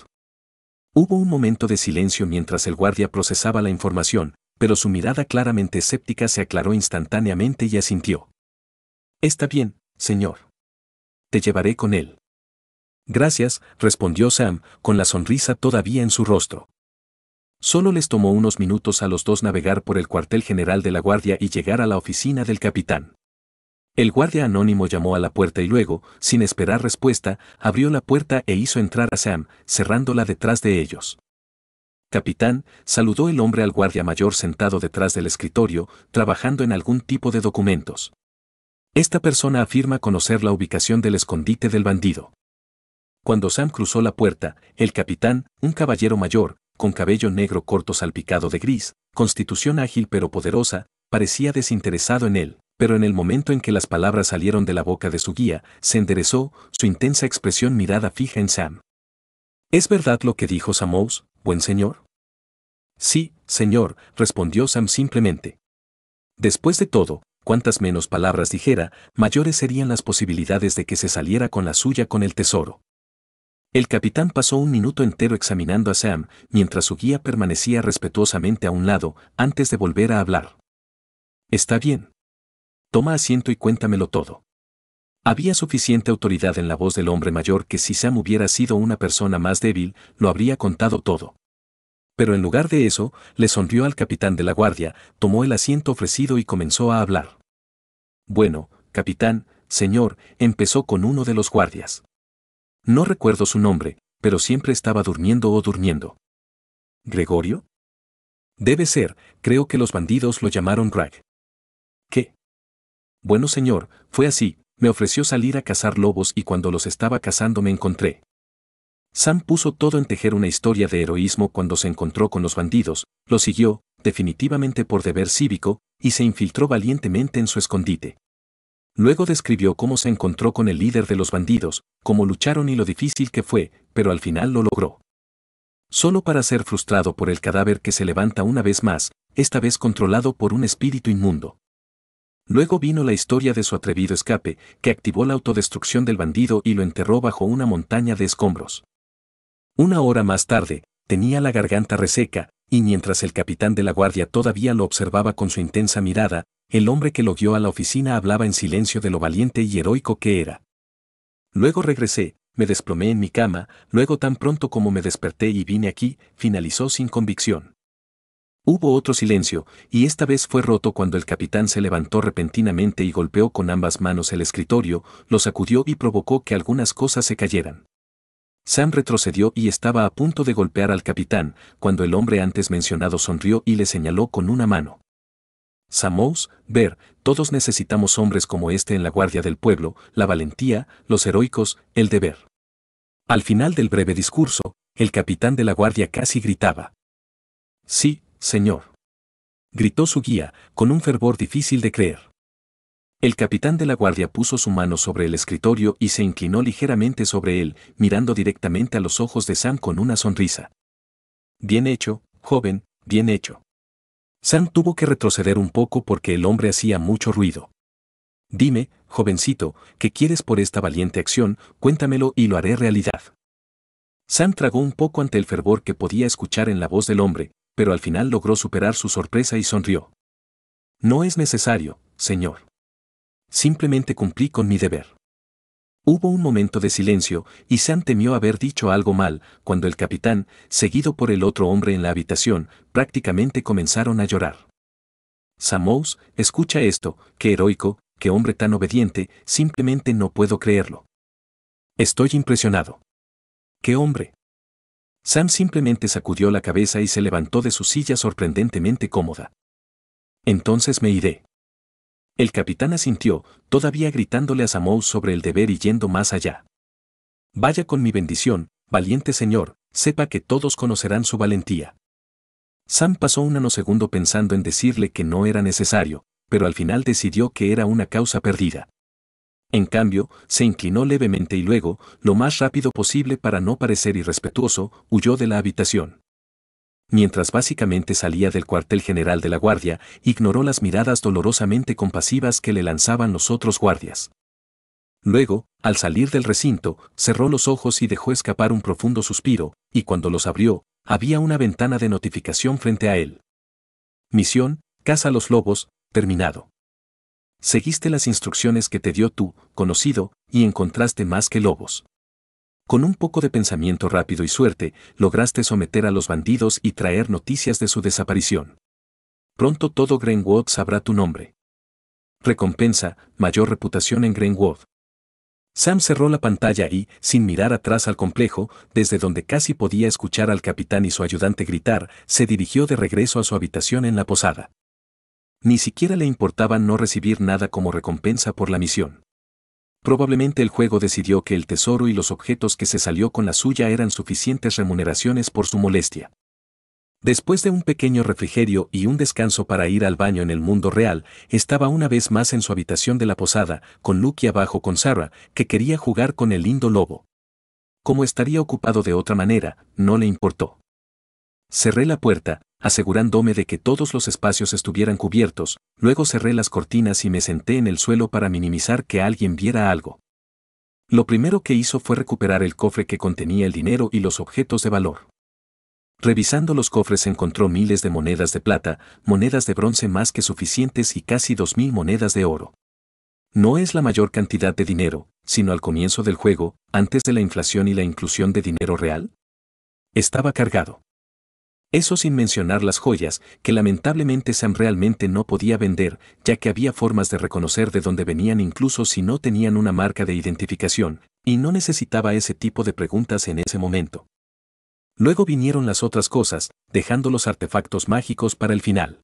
Speaker 1: Hubo un momento de silencio mientras el guardia procesaba la información, pero su mirada claramente escéptica se aclaró instantáneamente y asintió. Está bien, señor. Te llevaré con él. Gracias, respondió Sam, con la sonrisa todavía en su rostro. Solo les tomó unos minutos a los dos navegar por el cuartel general de la guardia y llegar a la oficina del capitán. El guardia anónimo llamó a la puerta y luego, sin esperar respuesta, abrió la puerta e hizo entrar a Sam, cerrándola detrás de ellos. Capitán, saludó el hombre al guardia mayor sentado detrás del escritorio, trabajando en algún tipo de documentos. Esta persona afirma conocer la ubicación del escondite del bandido. Cuando Sam cruzó la puerta, el capitán, un caballero mayor, con cabello negro corto salpicado de gris, constitución ágil pero poderosa, parecía desinteresado en él, pero en el momento en que las palabras salieron de la boca de su guía, se enderezó, su intensa expresión mirada fija en Sam. ¿Es verdad lo que dijo Samos, buen señor? Sí, señor, respondió Sam simplemente. Después de todo, cuantas menos palabras dijera, mayores serían las posibilidades de que se saliera con la suya con el tesoro. El capitán pasó un minuto entero examinando a Sam, mientras su guía permanecía respetuosamente a un lado, antes de volver a hablar. Está bien. Toma asiento y cuéntamelo todo. Había suficiente autoridad en la voz del hombre mayor que si Sam hubiera sido una persona más débil, lo habría contado todo. Pero en lugar de eso, le sonrió al capitán de la guardia, tomó el asiento ofrecido y comenzó a hablar. Bueno, capitán, señor, empezó con uno de los guardias. No recuerdo su nombre, pero siempre estaba durmiendo o durmiendo. ¿Gregorio? Debe ser, creo que los bandidos lo llamaron Rag. ¿Qué? Bueno señor, fue así, me ofreció salir a cazar lobos y cuando los estaba cazando me encontré. Sam puso todo en tejer una historia de heroísmo cuando se encontró con los bandidos, lo siguió, definitivamente por deber cívico, y se infiltró valientemente en su escondite. Luego describió cómo se encontró con el líder de los bandidos, cómo lucharon y lo difícil que fue, pero al final lo logró. Solo para ser frustrado por el cadáver que se levanta una vez más, esta vez controlado por un espíritu inmundo. Luego vino la historia de su atrevido escape, que activó la autodestrucción del bandido y lo enterró bajo una montaña de escombros. Una hora más tarde, tenía la garganta reseca, y mientras el capitán de la guardia todavía lo observaba con su intensa mirada, el hombre que lo guió a la oficina hablaba en silencio de lo valiente y heroico que era. Luego regresé, me desplomé en mi cama, luego tan pronto como me desperté y vine aquí, finalizó sin convicción. Hubo otro silencio, y esta vez fue roto cuando el capitán se levantó repentinamente y golpeó con ambas manos el escritorio, lo sacudió y provocó que algunas cosas se cayeran. Sam retrocedió y estaba a punto de golpear al capitán, cuando el hombre antes mencionado sonrió y le señaló con una mano. Samos, ver, todos necesitamos hombres como este en la guardia del pueblo, la valentía, los heroicos, el deber. Al final del breve discurso, el capitán de la guardia casi gritaba. Sí, señor. Gritó su guía, con un fervor difícil de creer. El capitán de la guardia puso su mano sobre el escritorio y se inclinó ligeramente sobre él, mirando directamente a los ojos de Sam con una sonrisa. Bien hecho, joven, bien hecho. Sam tuvo que retroceder un poco porque el hombre hacía mucho ruido. Dime, jovencito, ¿qué quieres por esta valiente acción? Cuéntamelo y lo haré realidad. Sam tragó un poco ante el fervor que podía escuchar en la voz del hombre, pero al final logró superar su sorpresa y sonrió. No es necesario, señor. Simplemente cumplí con mi deber. Hubo un momento de silencio, y Sam temió haber dicho algo mal, cuando el capitán, seguido por el otro hombre en la habitación, prácticamente comenzaron a llorar. Samos, escucha esto, qué heroico, qué hombre tan obediente, simplemente no puedo creerlo. Estoy impresionado. ¿Qué hombre? Sam simplemente sacudió la cabeza y se levantó de su silla sorprendentemente cómoda. Entonces me iré. El capitán asintió, todavía gritándole a Samou sobre el deber y yendo más allá. Vaya con mi bendición, valiente señor, sepa que todos conocerán su valentía. Sam pasó un segundo pensando en decirle que no era necesario, pero al final decidió que era una causa perdida. En cambio, se inclinó levemente y luego, lo más rápido posible para no parecer irrespetuoso, huyó de la habitación mientras básicamente salía del cuartel general de la guardia, ignoró las miradas dolorosamente compasivas que le lanzaban los otros guardias. Luego, al salir del recinto, cerró los ojos y dejó escapar un profundo suspiro, y cuando los abrió, había una ventana de notificación frente a él. Misión, Caza a los Lobos, terminado. Seguiste las instrucciones que te dio tú, conocido, y encontraste más que lobos. Con un poco de pensamiento rápido y suerte, lograste someter a los bandidos y traer noticias de su desaparición. Pronto todo Greenwood sabrá tu nombre. Recompensa, mayor reputación en Greenwood. Sam cerró la pantalla y, sin mirar atrás al complejo, desde donde casi podía escuchar al capitán y su ayudante gritar, se dirigió de regreso a su habitación en la posada. Ni siquiera le importaba no recibir nada como recompensa por la misión. Probablemente el juego decidió que el tesoro y los objetos que se salió con la suya eran suficientes remuneraciones por su molestia. Después de un pequeño refrigerio y un descanso para ir al baño en el mundo real, estaba una vez más en su habitación de la posada, con Lucky abajo con Sarah, que quería jugar con el lindo lobo. Como estaría ocupado de otra manera, no le importó. Cerré la puerta, asegurándome de que todos los espacios estuvieran cubiertos, luego cerré las cortinas y me senté en el suelo para minimizar que alguien viera algo. Lo primero que hizo fue recuperar el cofre que contenía el dinero y los objetos de valor. Revisando los cofres encontró miles de monedas de plata, monedas de bronce más que suficientes y casi dos mil monedas de oro. No es la mayor cantidad de dinero, sino al comienzo del juego, antes de la inflación y la inclusión de dinero real. Estaba cargado. Eso sin mencionar las joyas, que lamentablemente Sam realmente no podía vender, ya que había formas de reconocer de dónde venían incluso si no tenían una marca de identificación, y no necesitaba ese tipo de preguntas en ese momento. Luego vinieron las otras cosas, dejando los artefactos mágicos para el final.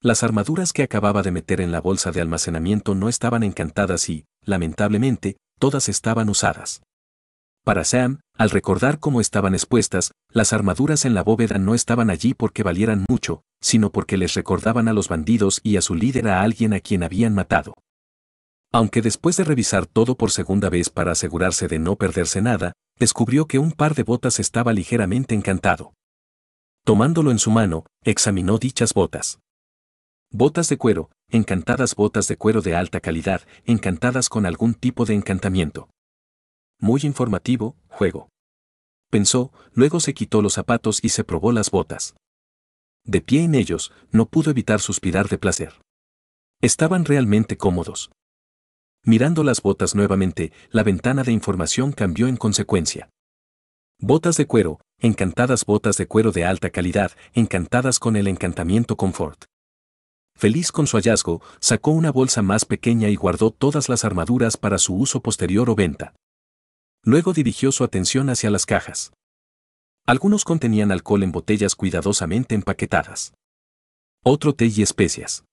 Speaker 1: Las armaduras que acababa de meter en la bolsa de almacenamiento no estaban encantadas y, lamentablemente, todas estaban usadas. Para Sam, al recordar cómo estaban expuestas, las armaduras en la bóveda no estaban allí porque valieran mucho, sino porque les recordaban a los bandidos y a su líder a alguien a quien habían matado. Aunque después de revisar todo por segunda vez para asegurarse de no perderse nada, descubrió que un par de botas estaba ligeramente encantado. Tomándolo en su mano, examinó dichas botas. Botas de cuero, encantadas botas de cuero de alta calidad, encantadas con algún tipo de encantamiento. Muy informativo, juego. Pensó, luego se quitó los zapatos y se probó las botas. De pie en ellos, no pudo evitar suspirar de placer. Estaban realmente cómodos. Mirando las botas nuevamente, la ventana de información cambió en consecuencia. Botas de cuero, encantadas botas de cuero de alta calidad, encantadas con el encantamiento confort. Feliz con su hallazgo, sacó una bolsa más pequeña y guardó todas las armaduras para su uso posterior o venta. Luego dirigió su atención hacia las cajas. Algunos contenían alcohol en botellas cuidadosamente empaquetadas. Otro té y especias.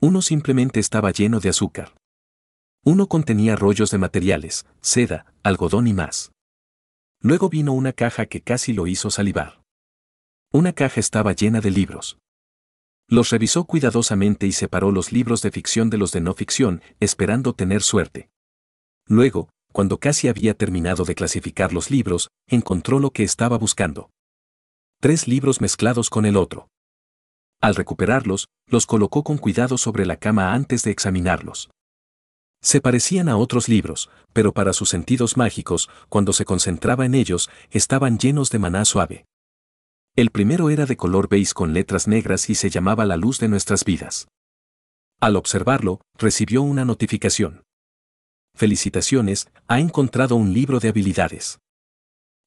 Speaker 1: Uno simplemente estaba lleno de azúcar. Uno contenía rollos de materiales, seda, algodón y más. Luego vino una caja que casi lo hizo salivar. Una caja estaba llena de libros. Los revisó cuidadosamente y separó los libros de ficción de los de no ficción, esperando tener suerte. Luego, cuando casi había terminado de clasificar los libros, encontró lo que estaba buscando. Tres libros mezclados con el otro. Al recuperarlos, los colocó con cuidado sobre la cama antes de examinarlos. Se parecían a otros libros, pero para sus sentidos mágicos, cuando se concentraba en ellos, estaban llenos de maná suave. El primero era de color beige con letras negras y se llamaba La luz de nuestras vidas. Al observarlo, recibió una notificación. Felicitaciones, ha encontrado un libro de habilidades.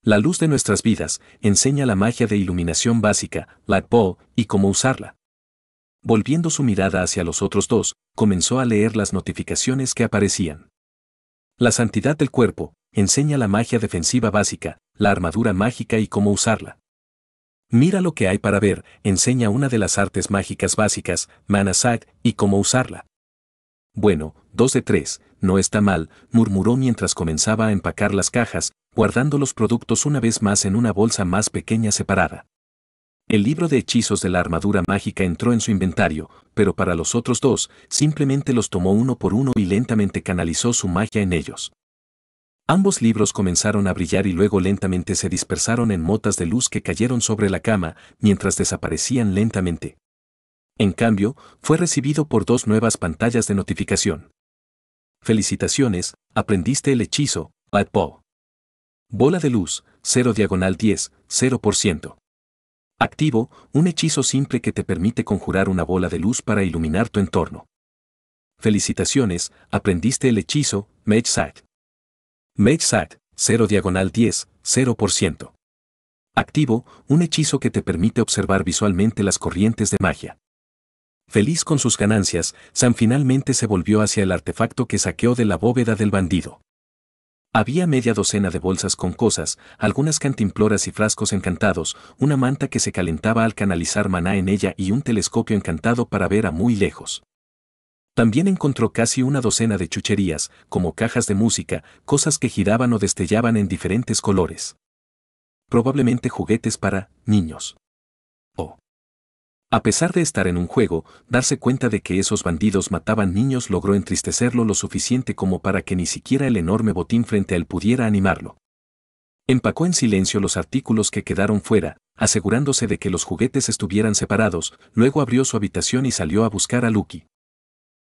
Speaker 1: La luz de nuestras vidas enseña la magia de iluminación básica, Light Ball, y cómo usarla. Volviendo su mirada hacia los otros dos, comenzó a leer las notificaciones que aparecían. La santidad del cuerpo enseña la magia defensiva básica, la armadura mágica y cómo usarla. Mira lo que hay para ver, enseña una de las artes mágicas básicas, Mana y cómo usarla. Bueno, dos de tres, no está mal, murmuró mientras comenzaba a empacar las cajas, guardando los productos una vez más en una bolsa más pequeña separada. El libro de hechizos de la armadura mágica entró en su inventario, pero para los otros dos, simplemente los tomó uno por uno y lentamente canalizó su magia en ellos. Ambos libros comenzaron a brillar y luego lentamente se dispersaron en motas de luz que cayeron sobre la cama, mientras desaparecían lentamente. En cambio, fue recibido por dos nuevas pantallas de notificación. Felicitaciones, aprendiste el hechizo, Light Ball. Bola de luz, 0 diagonal 10, 0%. Activo, un hechizo simple que te permite conjurar una bola de luz para iluminar tu entorno. Felicitaciones, aprendiste el hechizo, Mage Sight. Mage Sight, 0 diagonal 10, 0%. Activo, un hechizo que te permite observar visualmente las corrientes de magia. Feliz con sus ganancias, Sam finalmente se volvió hacia el artefacto que saqueó de la bóveda del bandido. Había media docena de bolsas con cosas, algunas cantimploras y frascos encantados, una manta que se calentaba al canalizar maná en ella y un telescopio encantado para ver a muy lejos. También encontró casi una docena de chucherías, como cajas de música, cosas que giraban o destellaban en diferentes colores. Probablemente juguetes para niños. A pesar de estar en un juego, darse cuenta de que esos bandidos mataban niños logró entristecerlo lo suficiente como para que ni siquiera el enorme botín frente a él pudiera animarlo. Empacó en silencio los artículos que quedaron fuera, asegurándose de que los juguetes estuvieran separados, luego abrió su habitación y salió a buscar a Lucky.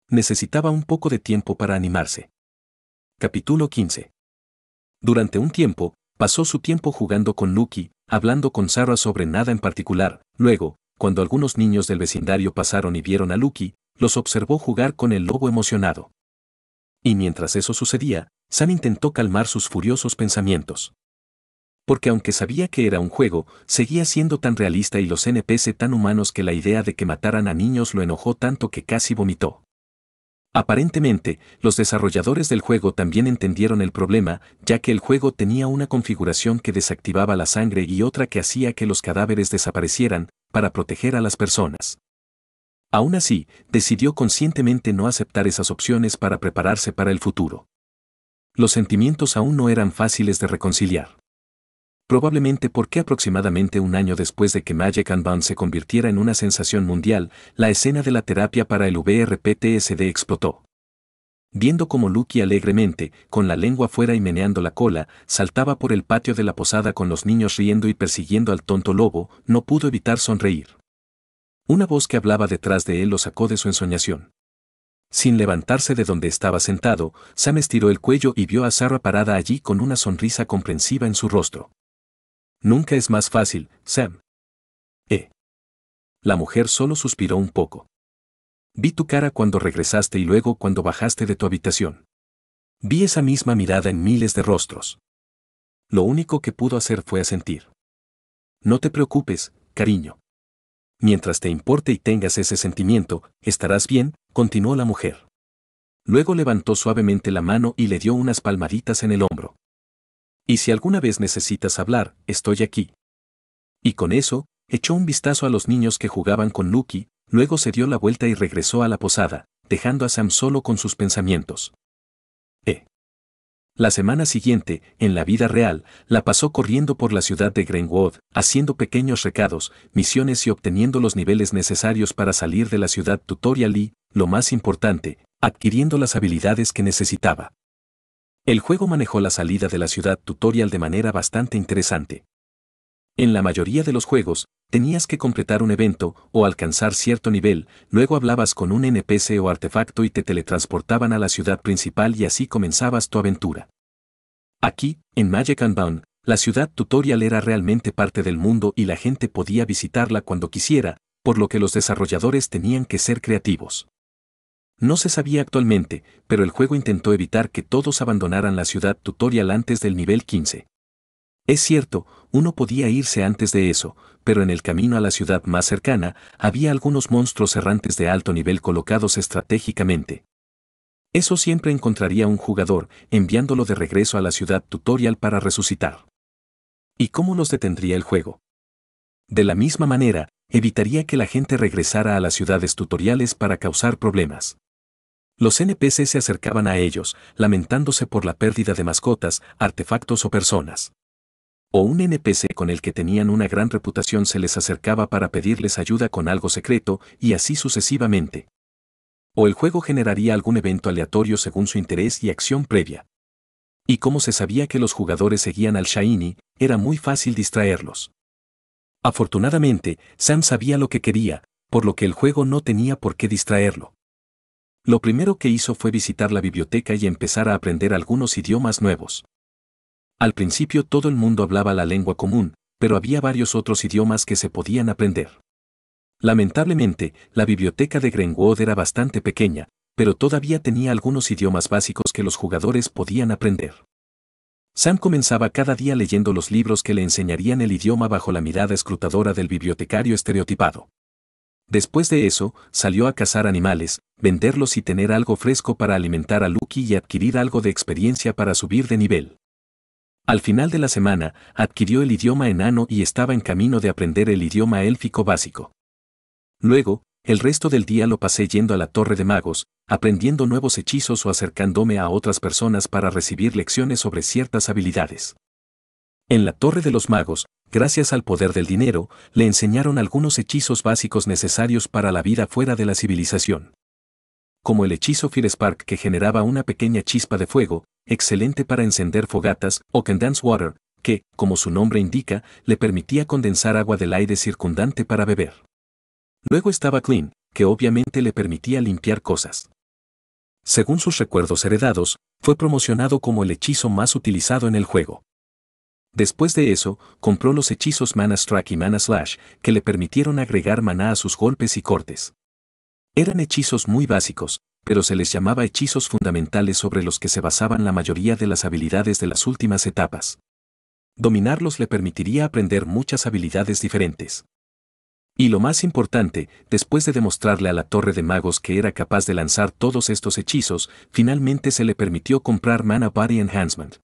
Speaker 1: Necesitaba un poco de tiempo para animarse. Capítulo 15. Durante un tiempo, pasó su tiempo jugando con Lucky, hablando con Zara sobre nada en particular, luego, cuando algunos niños del vecindario pasaron y vieron a Lucky, los observó jugar con el lobo emocionado. Y mientras eso sucedía, Sam intentó calmar sus furiosos pensamientos. Porque aunque sabía que era un juego, seguía siendo tan realista y los NPC tan humanos que la idea de que mataran a niños lo enojó tanto que casi vomitó. Aparentemente, los desarrolladores del juego también entendieron el problema, ya que el juego tenía una configuración que desactivaba la sangre y otra que hacía que los cadáveres desaparecieran, para proteger a las personas. Aún así, decidió conscientemente no aceptar esas opciones para prepararse para el futuro. Los sentimientos aún no eran fáciles de reconciliar. Probablemente porque aproximadamente un año después de que Magic and se convirtiera en una sensación mundial, la escena de la terapia para el VRPTSD explotó viendo como Lucky alegremente, con la lengua fuera y meneando la cola, saltaba por el patio de la posada con los niños riendo y persiguiendo al tonto lobo, no pudo evitar sonreír. Una voz que hablaba detrás de él lo sacó de su ensoñación. Sin levantarse de donde estaba sentado, Sam estiró el cuello y vio a Sarah parada allí con una sonrisa comprensiva en su rostro. Nunca es más fácil, Sam. Eh. La mujer solo suspiró un poco. Vi tu cara cuando regresaste y luego cuando bajaste de tu habitación. Vi esa misma mirada en miles de rostros. Lo único que pudo hacer fue asentir. No te preocupes, cariño. Mientras te importe y tengas ese sentimiento, estarás bien, continuó la mujer. Luego levantó suavemente la mano y le dio unas palmaditas en el hombro. Y si alguna vez necesitas hablar, estoy aquí. Y con eso, echó un vistazo a los niños que jugaban con Lucky, Luego se dio la vuelta y regresó a la posada, dejando a Sam solo con sus pensamientos. E. La semana siguiente, en la vida real, la pasó corriendo por la ciudad de Greenwood, haciendo pequeños recados, misiones y obteniendo los niveles necesarios para salir de la ciudad tutorial y, lo más importante, adquiriendo las habilidades que necesitaba. El juego manejó la salida de la ciudad tutorial de manera bastante interesante. En la mayoría de los juegos, tenías que completar un evento o alcanzar cierto nivel, luego hablabas con un NPC o artefacto y te teletransportaban a la ciudad principal y así comenzabas tu aventura. Aquí, en Magic Unbound, la ciudad tutorial era realmente parte del mundo y la gente podía visitarla cuando quisiera, por lo que los desarrolladores tenían que ser creativos. No se sabía actualmente, pero el juego intentó evitar que todos abandonaran la ciudad tutorial antes del nivel 15. Es cierto, uno podía irse antes de eso, pero en el camino a la ciudad más cercana había algunos monstruos errantes de alto nivel colocados estratégicamente. Eso siempre encontraría un jugador, enviándolo de regreso a la ciudad tutorial para resucitar. ¿Y cómo los detendría el juego? De la misma manera, evitaría que la gente regresara a las ciudades tutoriales para causar problemas. Los NPC se acercaban a ellos, lamentándose por la pérdida de mascotas, artefactos o personas o un NPC con el que tenían una gran reputación se les acercaba para pedirles ayuda con algo secreto, y así sucesivamente. O el juego generaría algún evento aleatorio según su interés y acción previa. Y como se sabía que los jugadores seguían al Shiny, era muy fácil distraerlos. Afortunadamente, Sam sabía lo que quería, por lo que el juego no tenía por qué distraerlo. Lo primero que hizo fue visitar la biblioteca y empezar a aprender algunos idiomas nuevos. Al principio todo el mundo hablaba la lengua común, pero había varios otros idiomas que se podían aprender. Lamentablemente, la biblioteca de Greenwood era bastante pequeña, pero todavía tenía algunos idiomas básicos que los jugadores podían aprender. Sam comenzaba cada día leyendo los libros que le enseñarían el idioma bajo la mirada escrutadora del bibliotecario estereotipado. Después de eso, salió a cazar animales, venderlos y tener algo fresco para alimentar a Lucky y adquirir algo de experiencia para subir de nivel. Al final de la semana, adquirió el idioma enano y estaba en camino de aprender el idioma élfico básico. Luego, el resto del día lo pasé yendo a la Torre de Magos, aprendiendo nuevos hechizos o acercándome a otras personas para recibir lecciones sobre ciertas habilidades. En la Torre de los Magos, gracias al poder del dinero, le enseñaron algunos hechizos básicos necesarios para la vida fuera de la civilización como el hechizo Fear Spark que generaba una pequeña chispa de fuego, excelente para encender fogatas o Condense Water, que, como su nombre indica, le permitía condensar agua del aire circundante para beber. Luego estaba Clean, que obviamente le permitía limpiar cosas. Según sus recuerdos heredados, fue promocionado como el hechizo más utilizado en el juego. Después de eso, compró los hechizos Mana Strike y Mana Slash, que le permitieron agregar maná a sus golpes y cortes. Eran hechizos muy básicos, pero se les llamaba hechizos fundamentales sobre los que se basaban la mayoría de las habilidades de las últimas etapas. Dominarlos le permitiría aprender muchas habilidades diferentes. Y lo más importante, después de demostrarle a la Torre de Magos que era capaz de lanzar todos estos hechizos, finalmente se le permitió comprar Mana Body Enhancement.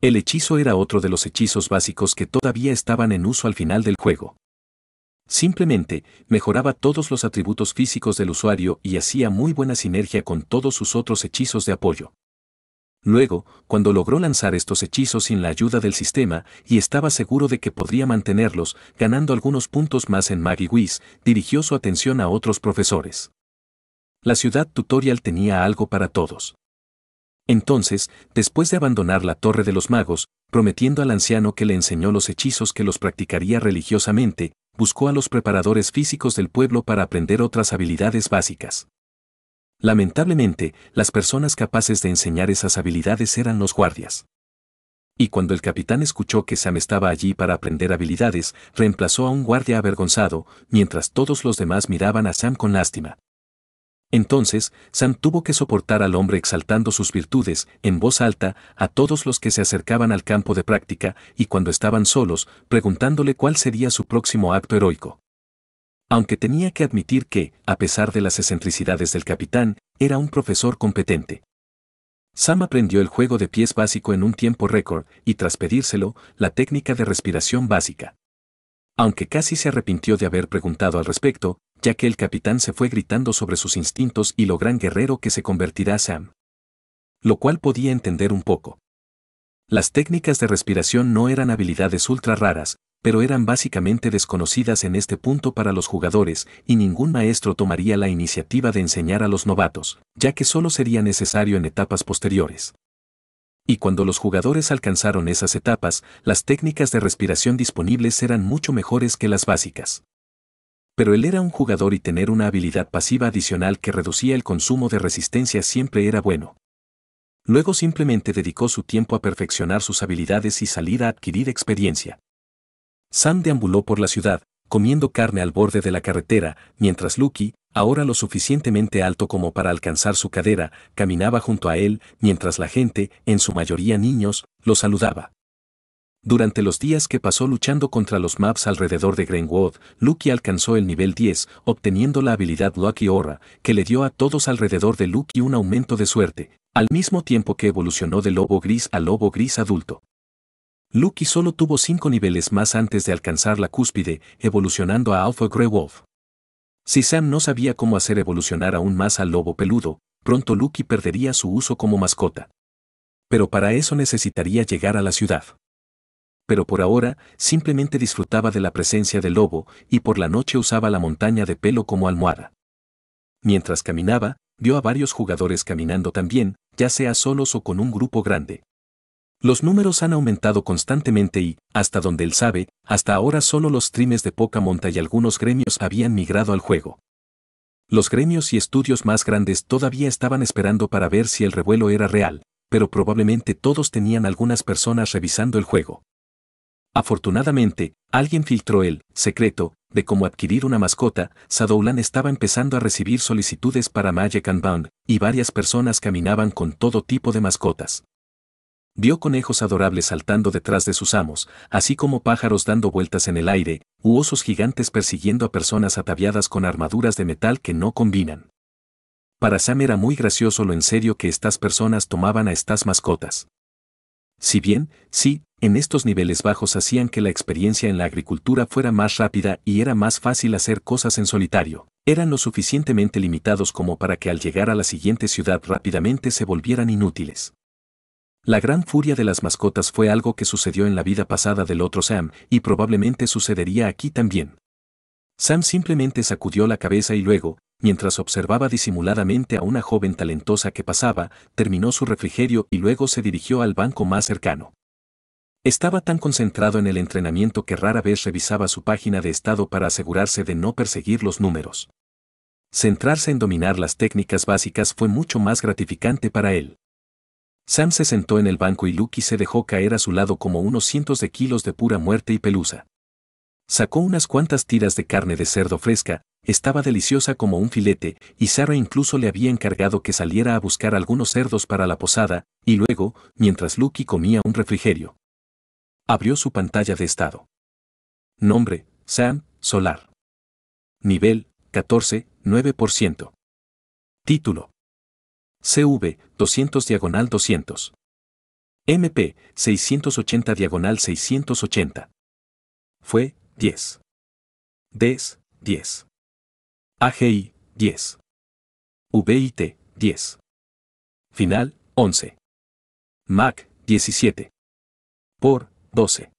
Speaker 1: El hechizo era otro de los hechizos básicos que todavía estaban en uso al final del juego. Simplemente, mejoraba todos los atributos físicos del usuario y hacía muy buena sinergia con todos sus otros hechizos de apoyo. Luego, cuando logró lanzar estos hechizos sin la ayuda del sistema y estaba seguro de que podría mantenerlos, ganando algunos puntos más en Maggie Whis, dirigió su atención a otros profesores. La ciudad tutorial tenía algo para todos. Entonces, después de abandonar la Torre de los Magos, prometiendo al anciano que le enseñó los hechizos que los practicaría religiosamente, buscó a los preparadores físicos del pueblo para aprender otras habilidades básicas. Lamentablemente, las personas capaces de enseñar esas habilidades eran los guardias. Y cuando el capitán escuchó que Sam estaba allí para aprender habilidades, reemplazó a un guardia avergonzado, mientras todos los demás miraban a Sam con lástima. Entonces, Sam tuvo que soportar al hombre exaltando sus virtudes, en voz alta, a todos los que se acercaban al campo de práctica y cuando estaban solos, preguntándole cuál sería su próximo acto heroico. Aunque tenía que admitir que, a pesar de las excentricidades del capitán, era un profesor competente. Sam aprendió el juego de pies básico en un tiempo récord y tras pedírselo, la técnica de respiración básica. Aunque casi se arrepintió de haber preguntado al respecto, ya que el capitán se fue gritando sobre sus instintos y lo gran guerrero que se convertirá Sam. Lo cual podía entender un poco. Las técnicas de respiración no eran habilidades ultra raras, pero eran básicamente desconocidas en este punto para los jugadores y ningún maestro tomaría la iniciativa de enseñar a los novatos, ya que solo sería necesario en etapas posteriores. Y cuando los jugadores alcanzaron esas etapas, las técnicas de respiración disponibles eran mucho mejores que las básicas pero él era un jugador y tener una habilidad pasiva adicional que reducía el consumo de resistencia siempre era bueno. Luego simplemente dedicó su tiempo a perfeccionar sus habilidades y salir a adquirir experiencia. Sam deambuló por la ciudad, comiendo carne al borde de la carretera, mientras Lucky, ahora lo suficientemente alto como para alcanzar su cadera, caminaba junto a él, mientras la gente, en su mayoría niños, lo saludaba. Durante los días que pasó luchando contra los maps alrededor de Greenwood, Lucky alcanzó el nivel 10, obteniendo la habilidad Lucky Aura, que le dio a todos alrededor de Lucky un aumento de suerte, al mismo tiempo que evolucionó de lobo gris a lobo gris adulto. Lucky solo tuvo 5 niveles más antes de alcanzar la cúspide, evolucionando a Alpha Grey Wolf. Si Sam no sabía cómo hacer evolucionar aún más al lobo peludo, pronto Lucky perdería su uso como mascota. Pero para eso necesitaría llegar a la ciudad pero por ahora simplemente disfrutaba de la presencia del lobo y por la noche usaba la montaña de pelo como almohada. Mientras caminaba, vio a varios jugadores caminando también, ya sea solos o con un grupo grande. Los números han aumentado constantemente y, hasta donde él sabe, hasta ahora solo los trimes de poca monta y algunos gremios habían migrado al juego. Los gremios y estudios más grandes todavía estaban esperando para ver si el revuelo era real, pero probablemente todos tenían algunas personas revisando el juego. Afortunadamente, alguien filtró el secreto de cómo adquirir una mascota. Sadoulan estaba empezando a recibir solicitudes para Magic and Bound, y varias personas caminaban con todo tipo de mascotas. Vio conejos adorables saltando detrás de sus amos, así como pájaros dando vueltas en el aire, u osos gigantes persiguiendo a personas ataviadas con armaduras de metal que no combinan. Para Sam era muy gracioso lo en serio que estas personas tomaban a estas mascotas. Si bien, sí, en estos niveles bajos hacían que la experiencia en la agricultura fuera más rápida y era más fácil hacer cosas en solitario. Eran lo suficientemente limitados como para que al llegar a la siguiente ciudad rápidamente se volvieran inútiles. La gran furia de las mascotas fue algo que sucedió en la vida pasada del otro Sam y probablemente sucedería aquí también. Sam simplemente sacudió la cabeza y luego, mientras observaba disimuladamente a una joven talentosa que pasaba, terminó su refrigerio y luego se dirigió al banco más cercano. Estaba tan concentrado en el entrenamiento que rara vez revisaba su página de estado para asegurarse de no perseguir los números. Centrarse en dominar las técnicas básicas fue mucho más gratificante para él. Sam se sentó en el banco y Lucky se dejó caer a su lado como unos cientos de kilos de pura muerte y pelusa. Sacó unas cuantas tiras de carne de cerdo fresca, estaba deliciosa como un filete, y Sara incluso le había encargado que saliera a buscar algunos cerdos para la posada, y luego, mientras Lucky comía un refrigerio. Abrió su pantalla de estado. Nombre, Sam, Solar. Nivel, 14, 9%. Título. CV, 200 diagonal 200. MP, 680 diagonal 680. Fue, 10. DES, 10. AGI, 10. VIT, 10. Final, 11. MAC, 17. Por, 12.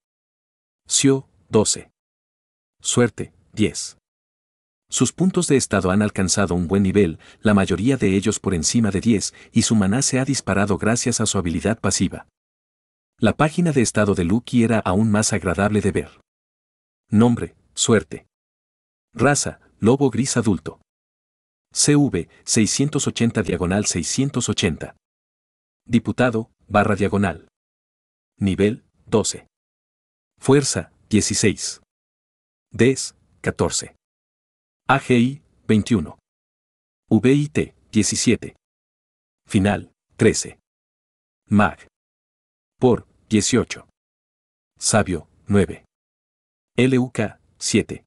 Speaker 1: SIO, 12. Suerte, 10. Sus puntos de estado han alcanzado un buen nivel, la mayoría de ellos por encima de 10, y su maná se ha disparado gracias a su habilidad pasiva. La página de estado de Lucky era aún más agradable de ver. Nombre, suerte. Raza, lobo gris adulto. CV, 680 diagonal 680. Diputado, barra diagonal. Nivel, 12. Fuerza, 16. DES, 14. AGI, 21. VIT, 17. Final, 13. MAG. POR, 18. Sabio, 9. LUK, 7.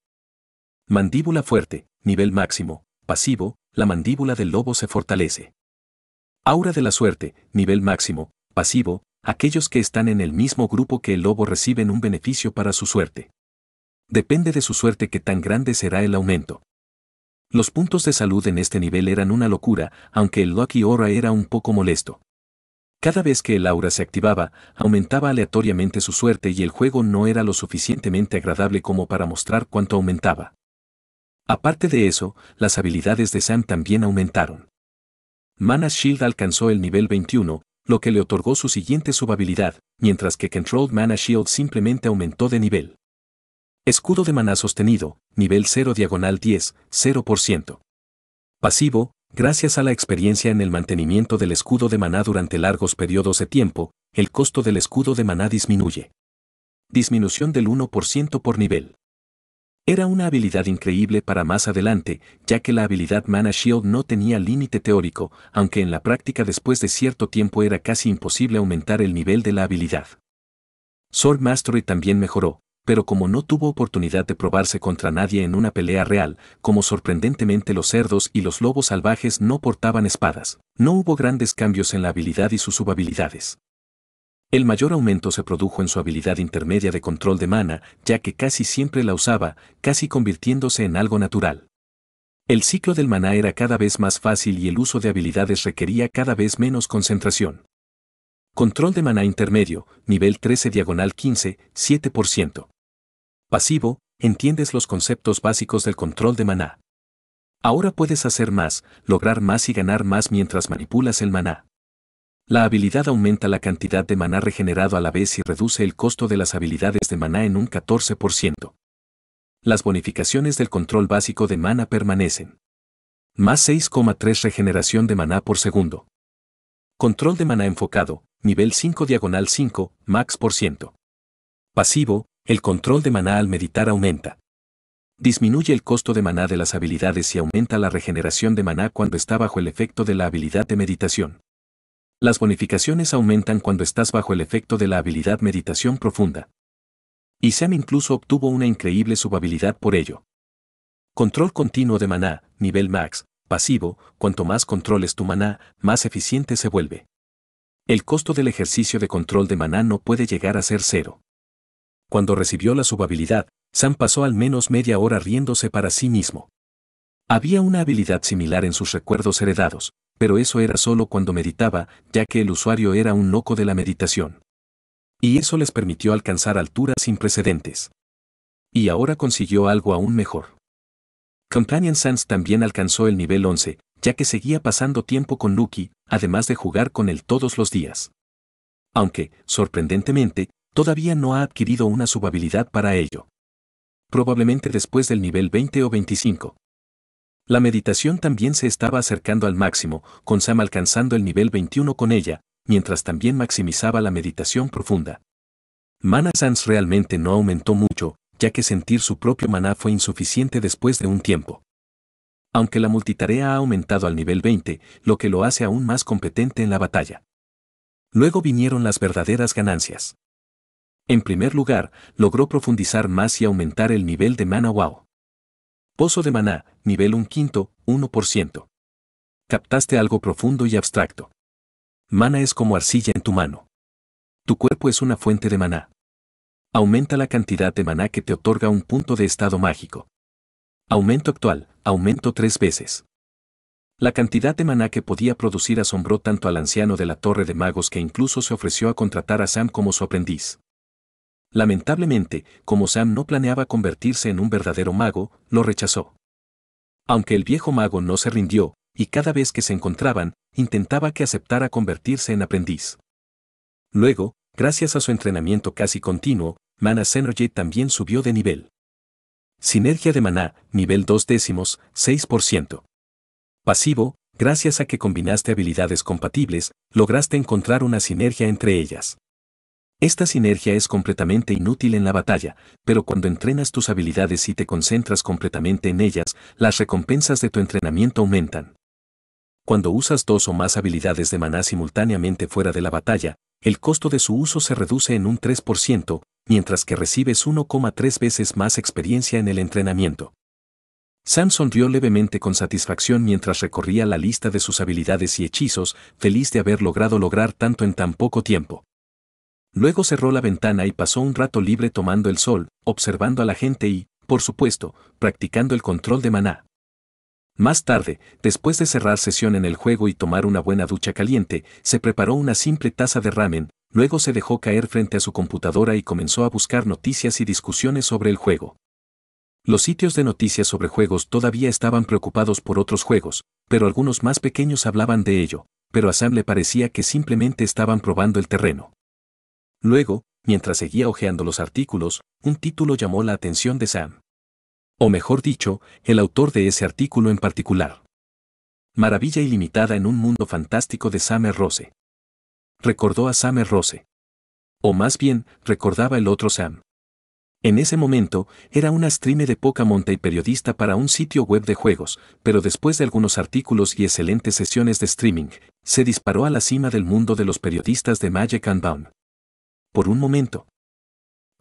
Speaker 1: Mandíbula fuerte, nivel máximo, pasivo, la mandíbula del lobo se fortalece. Aura de la suerte, nivel máximo, pasivo, aquellos que están en el mismo grupo que el lobo reciben un beneficio para su suerte. Depende de su suerte que tan grande será el aumento. Los puntos de salud en este nivel eran una locura, aunque el Lucky Aura era un poco molesto. Cada vez que el aura se activaba, aumentaba aleatoriamente su suerte y el juego no era lo suficientemente agradable como para mostrar cuánto aumentaba. Aparte de eso, las habilidades de Sam también aumentaron. Mana Shield alcanzó el nivel 21, lo que le otorgó su siguiente subhabilidad, mientras que Controlled Mana Shield simplemente aumentó de nivel. Escudo de maná sostenido, nivel 0 diagonal 10, 0%. Pasivo, gracias a la experiencia en el mantenimiento del escudo de maná durante largos periodos de tiempo, el costo del escudo de maná disminuye. Disminución del 1% por nivel. Era una habilidad increíble para más adelante, ya que la habilidad Mana Shield no tenía límite teórico, aunque en la práctica después de cierto tiempo era casi imposible aumentar el nivel de la habilidad. Sword Mastery también mejoró, pero como no tuvo oportunidad de probarse contra nadie en una pelea real, como sorprendentemente los cerdos y los lobos salvajes no portaban espadas, no hubo grandes cambios en la habilidad y sus subhabilidades. El mayor aumento se produjo en su habilidad intermedia de control de mana, ya que casi siempre la usaba, casi convirtiéndose en algo natural. El ciclo del maná era cada vez más fácil y el uso de habilidades requería cada vez menos concentración. Control de maná intermedio, nivel 13 diagonal 15, 7%. Pasivo, entiendes los conceptos básicos del control de maná. Ahora puedes hacer más, lograr más y ganar más mientras manipulas el maná. La habilidad aumenta la cantidad de maná regenerado a la vez y reduce el costo de las habilidades de maná en un 14%. Las bonificaciones del control básico de maná permanecen. Más 6,3 regeneración de maná por segundo. Control de maná enfocado, nivel 5 diagonal 5, max por ciento. Pasivo, el control de maná al meditar aumenta. Disminuye el costo de maná de las habilidades y aumenta la regeneración de maná cuando está bajo el efecto de la habilidad de meditación. Las bonificaciones aumentan cuando estás bajo el efecto de la habilidad meditación profunda. Y Sam incluso obtuvo una increíble subhabilidad por ello. Control continuo de maná, nivel max, pasivo, cuanto más controles tu maná, más eficiente se vuelve. El costo del ejercicio de control de maná no puede llegar a ser cero. Cuando recibió la subhabilidad, Sam pasó al menos media hora riéndose para sí mismo. Había una habilidad similar en sus recuerdos heredados, pero eso era solo cuando meditaba, ya que el usuario era un loco de la meditación. Y eso les permitió alcanzar alturas sin precedentes. Y ahora consiguió algo aún mejor. Companion Sans también alcanzó el nivel 11, ya que seguía pasando tiempo con Lucky, además de jugar con él todos los días. Aunque, sorprendentemente, todavía no ha adquirido una subhabilidad para ello. Probablemente después del nivel 20 o 25. La meditación también se estaba acercando al máximo, con Sam alcanzando el nivel 21 con ella, mientras también maximizaba la meditación profunda. Mana Sans realmente no aumentó mucho, ya que sentir su propio maná fue insuficiente después de un tiempo. Aunque la multitarea ha aumentado al nivel 20, lo que lo hace aún más competente en la batalla. Luego vinieron las verdaderas ganancias. En primer lugar, logró profundizar más y aumentar el nivel de mana wow. Pozo de maná, nivel 1 quinto, 1%. Captaste algo profundo y abstracto. Mana es como arcilla en tu mano. Tu cuerpo es una fuente de maná. Aumenta la cantidad de maná que te otorga un punto de estado mágico. Aumento actual, aumento tres veces. La cantidad de maná que podía producir asombró tanto al anciano de la Torre de Magos que incluso se ofreció a contratar a Sam como su aprendiz. Lamentablemente, como Sam no planeaba convertirse en un verdadero mago, lo rechazó. Aunque el viejo mago no se rindió, y cada vez que se encontraban, intentaba que aceptara convertirse en aprendiz. Luego, gracias a su entrenamiento casi continuo, Mana Synergy también subió de nivel. Sinergia de maná, nivel 2 décimos, 6%. Pasivo, gracias a que combinaste habilidades compatibles, lograste encontrar una sinergia entre ellas. Esta sinergia es completamente inútil en la batalla, pero cuando entrenas tus habilidades y te concentras completamente en ellas, las recompensas de tu entrenamiento aumentan. Cuando usas dos o más habilidades de maná simultáneamente fuera de la batalla, el costo de su uso se reduce en un 3%, mientras que recibes 1,3 veces más experiencia en el entrenamiento. Sam sonrió levemente con satisfacción mientras recorría la lista de sus habilidades y hechizos, feliz de haber logrado lograr tanto en tan poco tiempo. Luego cerró la ventana y pasó un rato libre tomando el sol, observando a la gente y, por supuesto, practicando el control de maná. Más tarde, después de cerrar sesión en el juego y tomar una buena ducha caliente, se preparó una simple taza de ramen, luego se dejó caer frente a su computadora y comenzó a buscar noticias y discusiones sobre el juego. Los sitios de noticias sobre juegos todavía estaban preocupados por otros juegos, pero algunos más pequeños hablaban de ello, pero a Sam le parecía que simplemente estaban probando el terreno. Luego, mientras seguía hojeando los artículos, un título llamó la atención de Sam. O mejor dicho, el autor de ese artículo en particular. Maravilla ilimitada en un mundo fantástico de Sam Rose. Recordó a Sam Rose. O más bien, recordaba el otro Sam. En ese momento, era una streamer de poca monta y periodista para un sitio web de juegos, pero después de algunos artículos y excelentes sesiones de streaming, se disparó a la cima del mundo de los periodistas de Magic and por un momento.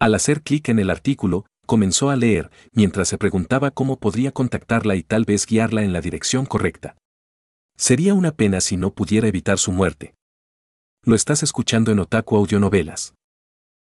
Speaker 1: Al hacer clic en el artículo, comenzó a leer, mientras se preguntaba cómo podría contactarla y tal vez guiarla en la dirección correcta. Sería una pena si no pudiera evitar su muerte. Lo estás escuchando en Otaku Audionovelas.